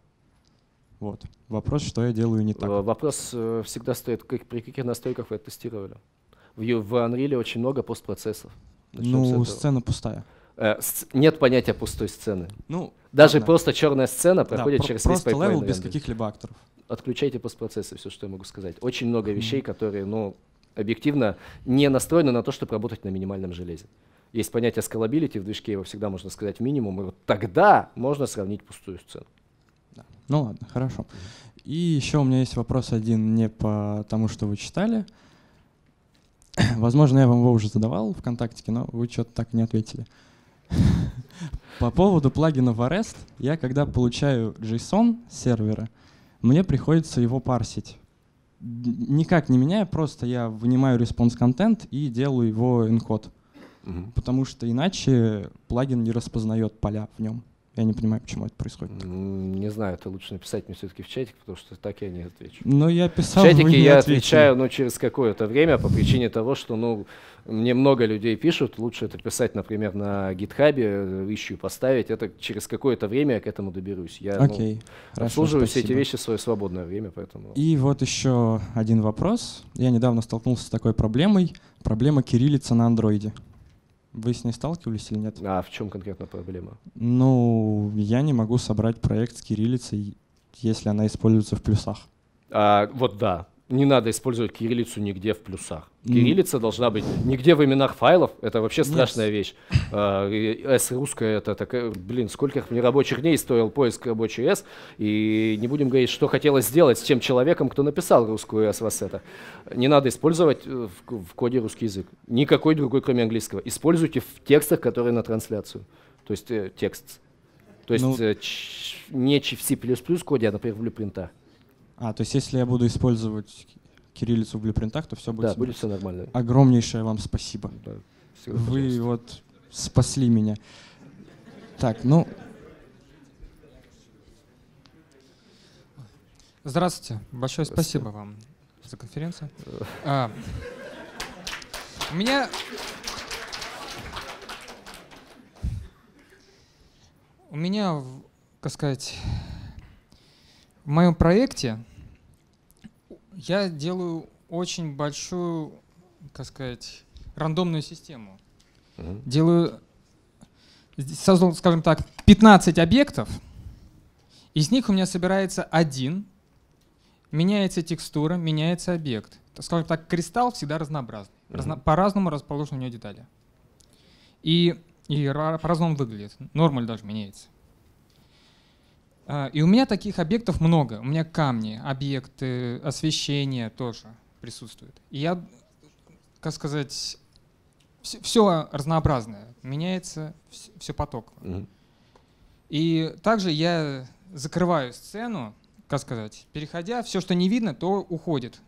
B: Вот. Вопрос, что я делаю не
A: так. Э, вопрос э, всегда стоит, при каких настройках вы это тестировали? в, в Unreal очень много постпроцессов. Начнем ну, сцена пустая. Э, с, нет понятия пустой сцены. Ну, Даже ладно. просто черная сцена проходит да, через про- весь Просто левел без каких-либо акторов. Отключайте постпроцессы, все, что я могу сказать. Очень много mm-hmm. вещей, которые, ну, объективно не настроены на то, чтобы работать на минимальном железе. Есть понятие скалабилити в движке, его всегда можно сказать минимум, и вот тогда можно сравнить пустую сцену.
B: Да. Ну ладно, хорошо. И еще у меня есть вопрос один не по тому, что вы читали, Возможно, я вам его уже задавал в ВКонтактике, но вы что-то так не ответили. По поводу плагинов Arrest, я когда получаю JSON сервера, мне приходится его парсить. Никак не меняя, просто я вынимаю response контент и делаю его encode. Угу. Потому что иначе плагин не распознает поля в нем. Я не понимаю, почему это происходит.
A: Ну, не знаю, это лучше написать мне все-таки в чатик, потому что так я не отвечу. Но ну, я писал, В чатике я ответили. отвечаю, ну, через какое-то время по причине того, что, ну, мне много людей пишут, лучше это писать, например, на гитхабе, э, ищу поставить, это через какое-то время я к этому доберусь. Я ну, Окей, ну, хорошо, обслуживаю спасибо. все эти вещи в свое свободное время, поэтому... И
B: вот еще один вопрос. Я недавно столкнулся с такой проблемой. Проблема кириллица на андроиде. Вы с ней сталкивались
A: или нет? А в чем конкретно проблема?
B: Ну, я не могу собрать проект с кириллицей, если она используется в плюсах.
A: А, вот да, не надо использовать кириллицу нигде в плюсах. Кириллица mm. должна быть нигде в именах файлов. Это вообще страшная yes. вещь. А, с S русская это такая, э, блин, сколько мне рабочих дней стоил поиск рабочей S. И не будем говорить, что хотелось сделать с тем человеком, кто написал русскую S в ассета. Не надо использовать э, в, в коде русский язык. Никакой другой, кроме английского. Используйте в текстах, которые на трансляцию. То есть э, текст. То есть ну, э, не в C++ коде, а, например, в Blueprint.
B: А, то есть если я буду использовать кириллицу в блюпринтах, то все будет... Да, будет все нормально. Огромнейшее вам спасибо. Да,
A: всегда, Вы пожалуйста. вот
B: спасли меня. Так, ну...
C: Здравствуйте. Большое Здравствуйте. спасибо вам за конференцию. а, у меня... У меня, как сказать, в моем проекте я делаю очень большую, как сказать, рандомную систему. Угу. Делаю, создал, скажем так, 15 объектов. Из них у меня собирается один. Меняется текстура, меняется объект. Скажем так, кристалл всегда разнообразный. Угу. Разно, по-разному расположены у него детали. И, и по-разному выглядит. Нормаль даже меняется. А, и у меня таких объектов много. У меня камни, объекты, освещение тоже присутствует. И я, как сказать, все, все разнообразное. Меняется все, все поток. Mm-hmm. И также я закрываю сцену, как сказать, переходя, все, что не видно, то уходит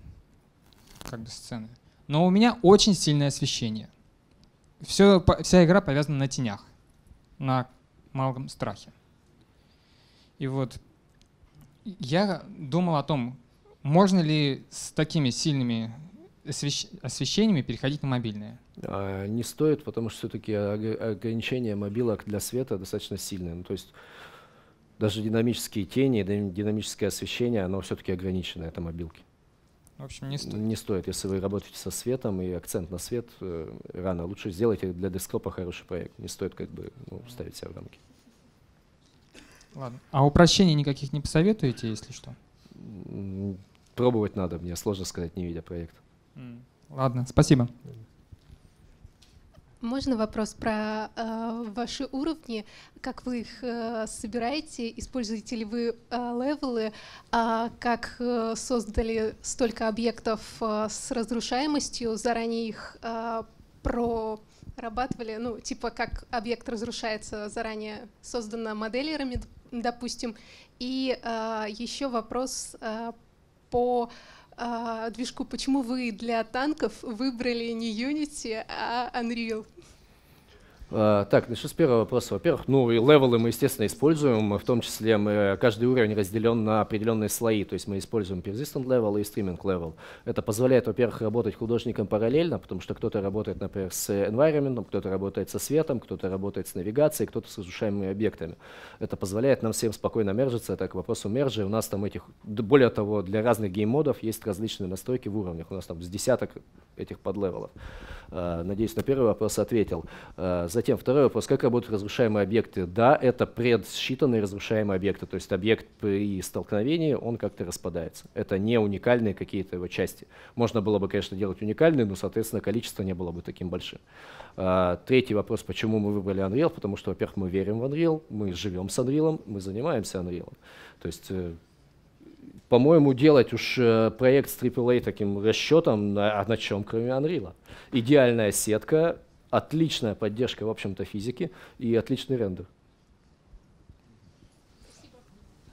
C: как бы сцены. Но у меня очень сильное освещение. Все, вся игра повязана на тенях, на малом страхе. И вот я думал о том, можно ли с такими сильными освещ... освещениями переходить на мобильные?
A: А, не стоит, потому что все-таки ограничение мобилок для света достаточно сильное. Ну, то есть даже динамические тени, динамическое освещение, оно все-таки ограничено, это мобилки. В общем, не стоит. Не стоит, если вы работаете со светом и акцент на свет э, рано. Лучше сделайте для десктопа хороший проект. Не стоит как бы ну, ставить себя в рамки.
C: Ладно. А упрощений никаких
A: не посоветуете, если что? Пробовать надо, мне сложно сказать, не видя проект.
C: Ладно, спасибо.
D: Можно вопрос про э, ваши уровни, как вы их э, собираете, используете ли вы э, левелы, э, как э, создали столько объектов э, с разрушаемостью, заранее их э, прорабатывали, ну типа как объект разрушается, заранее создана моделерами, допустим. И э, а, еще вопрос э, по э, движку. Почему вы
C: для танков выбрали не Unity, а Unreal?
A: А, так, начну с первого вопроса. Во-первых, ну и левелы мы, естественно, используем, в том числе мы, э, каждый уровень разделен на определенные слои, то есть мы используем persistent level и streaming level. Это позволяет, во-первых, работать художником параллельно, потому что кто-то работает, например, с environment, кто-то работает со светом, кто-то работает с навигацией, кто-то с разрушаемыми объектами. Это позволяет нам всем спокойно мержиться, это к вопросу мержи. У нас там этих, более того, для разных геймодов есть различные настройки в уровнях, у нас там с десяток этих подлевелов. А, надеюсь, на первый вопрос ответил. А, Затем Затем второй вопрос, как работают разрушаемые объекты? Да, это предсчитанные разрушаемые объекты, то есть объект при столкновении, он как-то распадается. Это не уникальные какие-то его части. Можно было бы, конечно, делать уникальные, но, соответственно, количество не было бы таким большим. А, третий вопрос, почему мы выбрали Unreal? Потому что, во-первых, мы верим в Unreal, мы живем с Unreal, мы занимаемся Unreal. То есть э, по-моему, делать уж э, проект с AAA таким расчетом, на, а на чем, кроме Unreal. Идеальная сетка, отличная поддержка, в общем-то, физики и отличный рендер.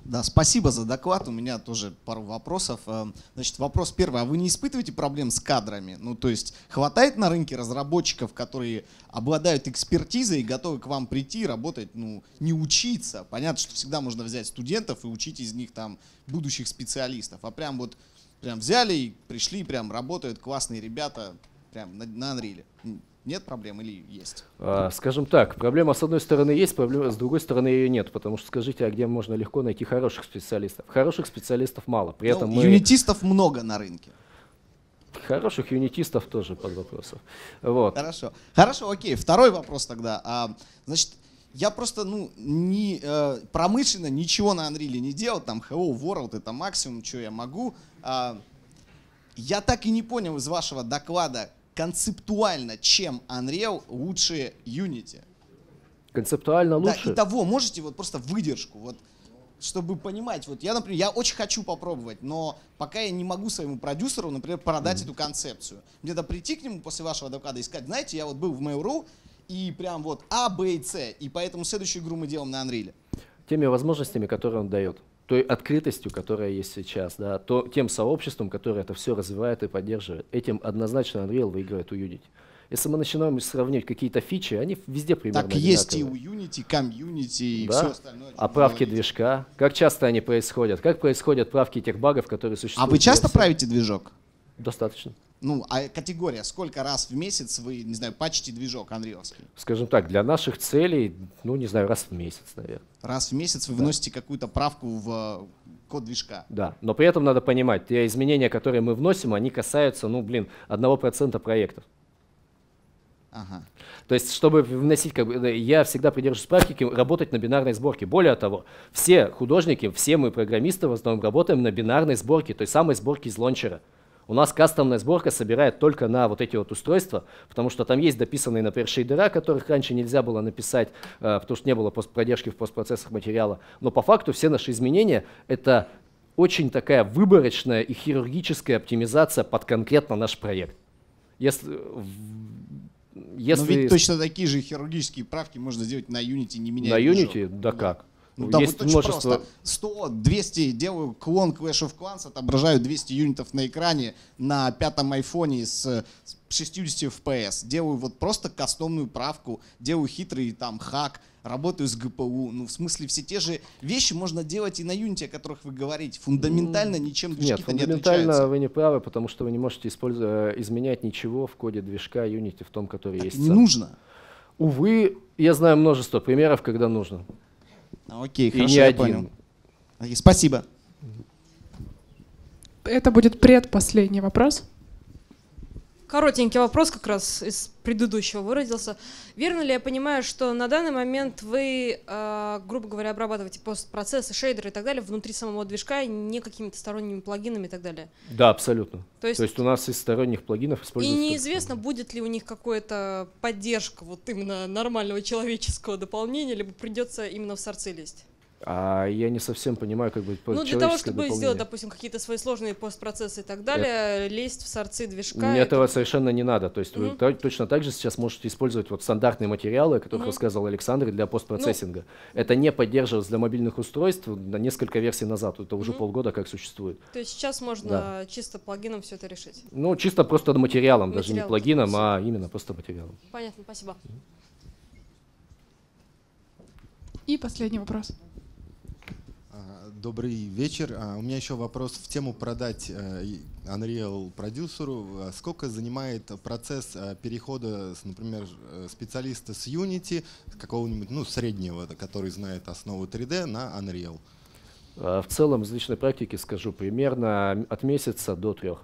A: Да,
D: спасибо за доклад. У меня тоже пару вопросов. Э, значит, вопрос первый. А вы не испытываете проблем с кадрами? Ну, то есть хватает на рынке разработчиков, которые обладают экспертизой и готовы к вам прийти работать, ну, не учиться? Понятно, что всегда можно взять студентов и учить из них там будущих специалистов. А прям вот прям взяли и пришли, прям работают классные ребята прям на, на Unreal. Нет проблем или есть?
A: А, скажем так, проблема с одной стороны есть, проблема с другой стороны ее нет, потому что скажите, а где можно легко найти хороших специалистов? Хороших специалистов мало, при ну, этом мы... юнитистов много на рынке.
D: Хороших юнитистов тоже под вопросом. Вот. Хорошо, хорошо, окей. Второй вопрос тогда. А, значит, я просто, ну, не, э, промышленно ничего на Unreal не делал, там Hello World это максимум, что я могу. А, я так и не понял из вашего доклада, концептуально, чем Unreal лучше Unity?
A: Концептуально лучше? Да, и
D: того, можете вот просто выдержку, вот, чтобы понимать, вот я, например, я очень хочу попробовать, но пока я не могу своему продюсеру, например, продать mm эту концепцию. Мне-то прийти к нему после вашего доклада и сказать, знаете, я вот был в Mail.ru, и прям вот А, Б и С, и
A: поэтому следующую игру мы делаем на Unreal. Теми возможностями, которые он дает той открытостью, которая есть сейчас, да, то, тем сообществом, которое это все развивает и поддерживает. Этим однозначно Unreal выигрывает у Unity. Если мы начинаем сравнивать какие-то фичи, они везде примерно Так есть и у Unity, комьюнити и да? все остальное. А движка, как часто они происходят? Как происходят правки тех багов, которые существуют? А вы часто правите движок? Достаточно.
D: Ну, а категория, сколько раз в месяц вы, не знаю, пачите движок анриловский?
A: Скажем так, для наших целей, ну, не знаю, раз в месяц, наверное.
D: Раз в месяц вы да. вносите какую-то правку в э, код движка.
A: Да, но при этом надо понимать, те изменения, которые мы вносим, они касаются, ну, блин, одного процента проектов. Ага. То есть, чтобы вносить, как бы, я всегда придерживаюсь практики работать на бинарной сборке. Более того, все художники, все мы программисты в основном работаем на бинарной сборке, той самой сборке из лончера. У нас кастомная сборка собирает только на вот эти вот устройства, потому что там есть дописанные, например, шейдера, которых раньше нельзя было написать, э, потому что не было продержки в постпроцессах материала. Но по факту все наши изменения — это очень такая выборочная и хирургическая оптимизация под конкретно наш проект. Если э, если... Но ведь точно
D: такие же хирургические правки можно сделать на Unity, не меняя На движок. Unity? Да как? Ну, там есть вот множество... 100-200, делаю клон Clash of Clans, отображаю 200 юнитов на экране на пятом айфоне с 60 FPS. Делаю вот просто кастомную правку, делаю хитрый там хак, работаю с gpu Ну, в смысле, все те же вещи можно делать и на Unity, о которых вы говорите. Фундаментально ничем движки Нет, фундаментально не отличаются.
A: вы не правы, потому что вы не можете использовать, э, изменять ничего в коде движка Unity в том, который так есть. Не сам. нужно. Увы, я знаю множество примеров, когда нужно. А, окей, хорошо, не я один. понял. спасибо.
C: Это будет предпоследний вопрос. Коротенький вопрос как раз из предыдущего выразился. Верно ли я понимаю, что на данный момент вы, э, грубо говоря, обрабатываете постпроцессы, шейдеры и так далее внутри самого движка, не какими-то сторонними плагинами и так далее?
A: Да, абсолютно. То есть, То есть у нас из сторонних плагинов используется... И
C: неизвестно, будет ли у них какая-то поддержка вот именно нормального человеческого дополнения, либо придется именно в сорцы лезть?
A: А я не совсем понимаю, как бы Ну, для того, чтобы дополнение. сделать,
C: допустим, какие-то свои сложные постпроцессы и так далее, это... лезть в сорцы движка. Мне это...
A: этого совершенно не надо. То есть mm-hmm. вы точно так же сейчас можете использовать вот стандартные материалы, о которых mm-hmm. рассказывал Александр, для постпроцессинга. Ну... Это не поддерживалось для мобильных устройств на несколько версий назад. Это уже mm-hmm. полгода как существует. То есть сейчас можно да.
C: чисто плагином все это решить? Ну,
A: чисто просто материалом, Материал, даже не плагином, а именно просто материалом.
C: Понятно, спасибо. Mm-hmm. И последний вопрос.
A: А, добрый
B: вечер. А, у меня еще вопрос в тему продать э, Unreal продюсеру. А, сколько занимает процесс перехода, например, э, специалиста с Unity,
A: какого-нибудь ну, среднего, который знает основу 3D, на Unreal? В целом, из личной практики скажу, примерно от месяца до трех.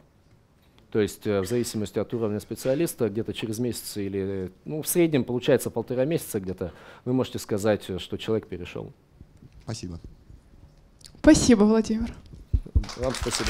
A: То есть э, в зависимости от уровня специалиста, где-то через месяц или, ну, в среднем получается полтора месяца где-то, вы можете сказать, что человек перешел. Спасибо.
C: Спасибо, Владимир.
A: Вам спасибо.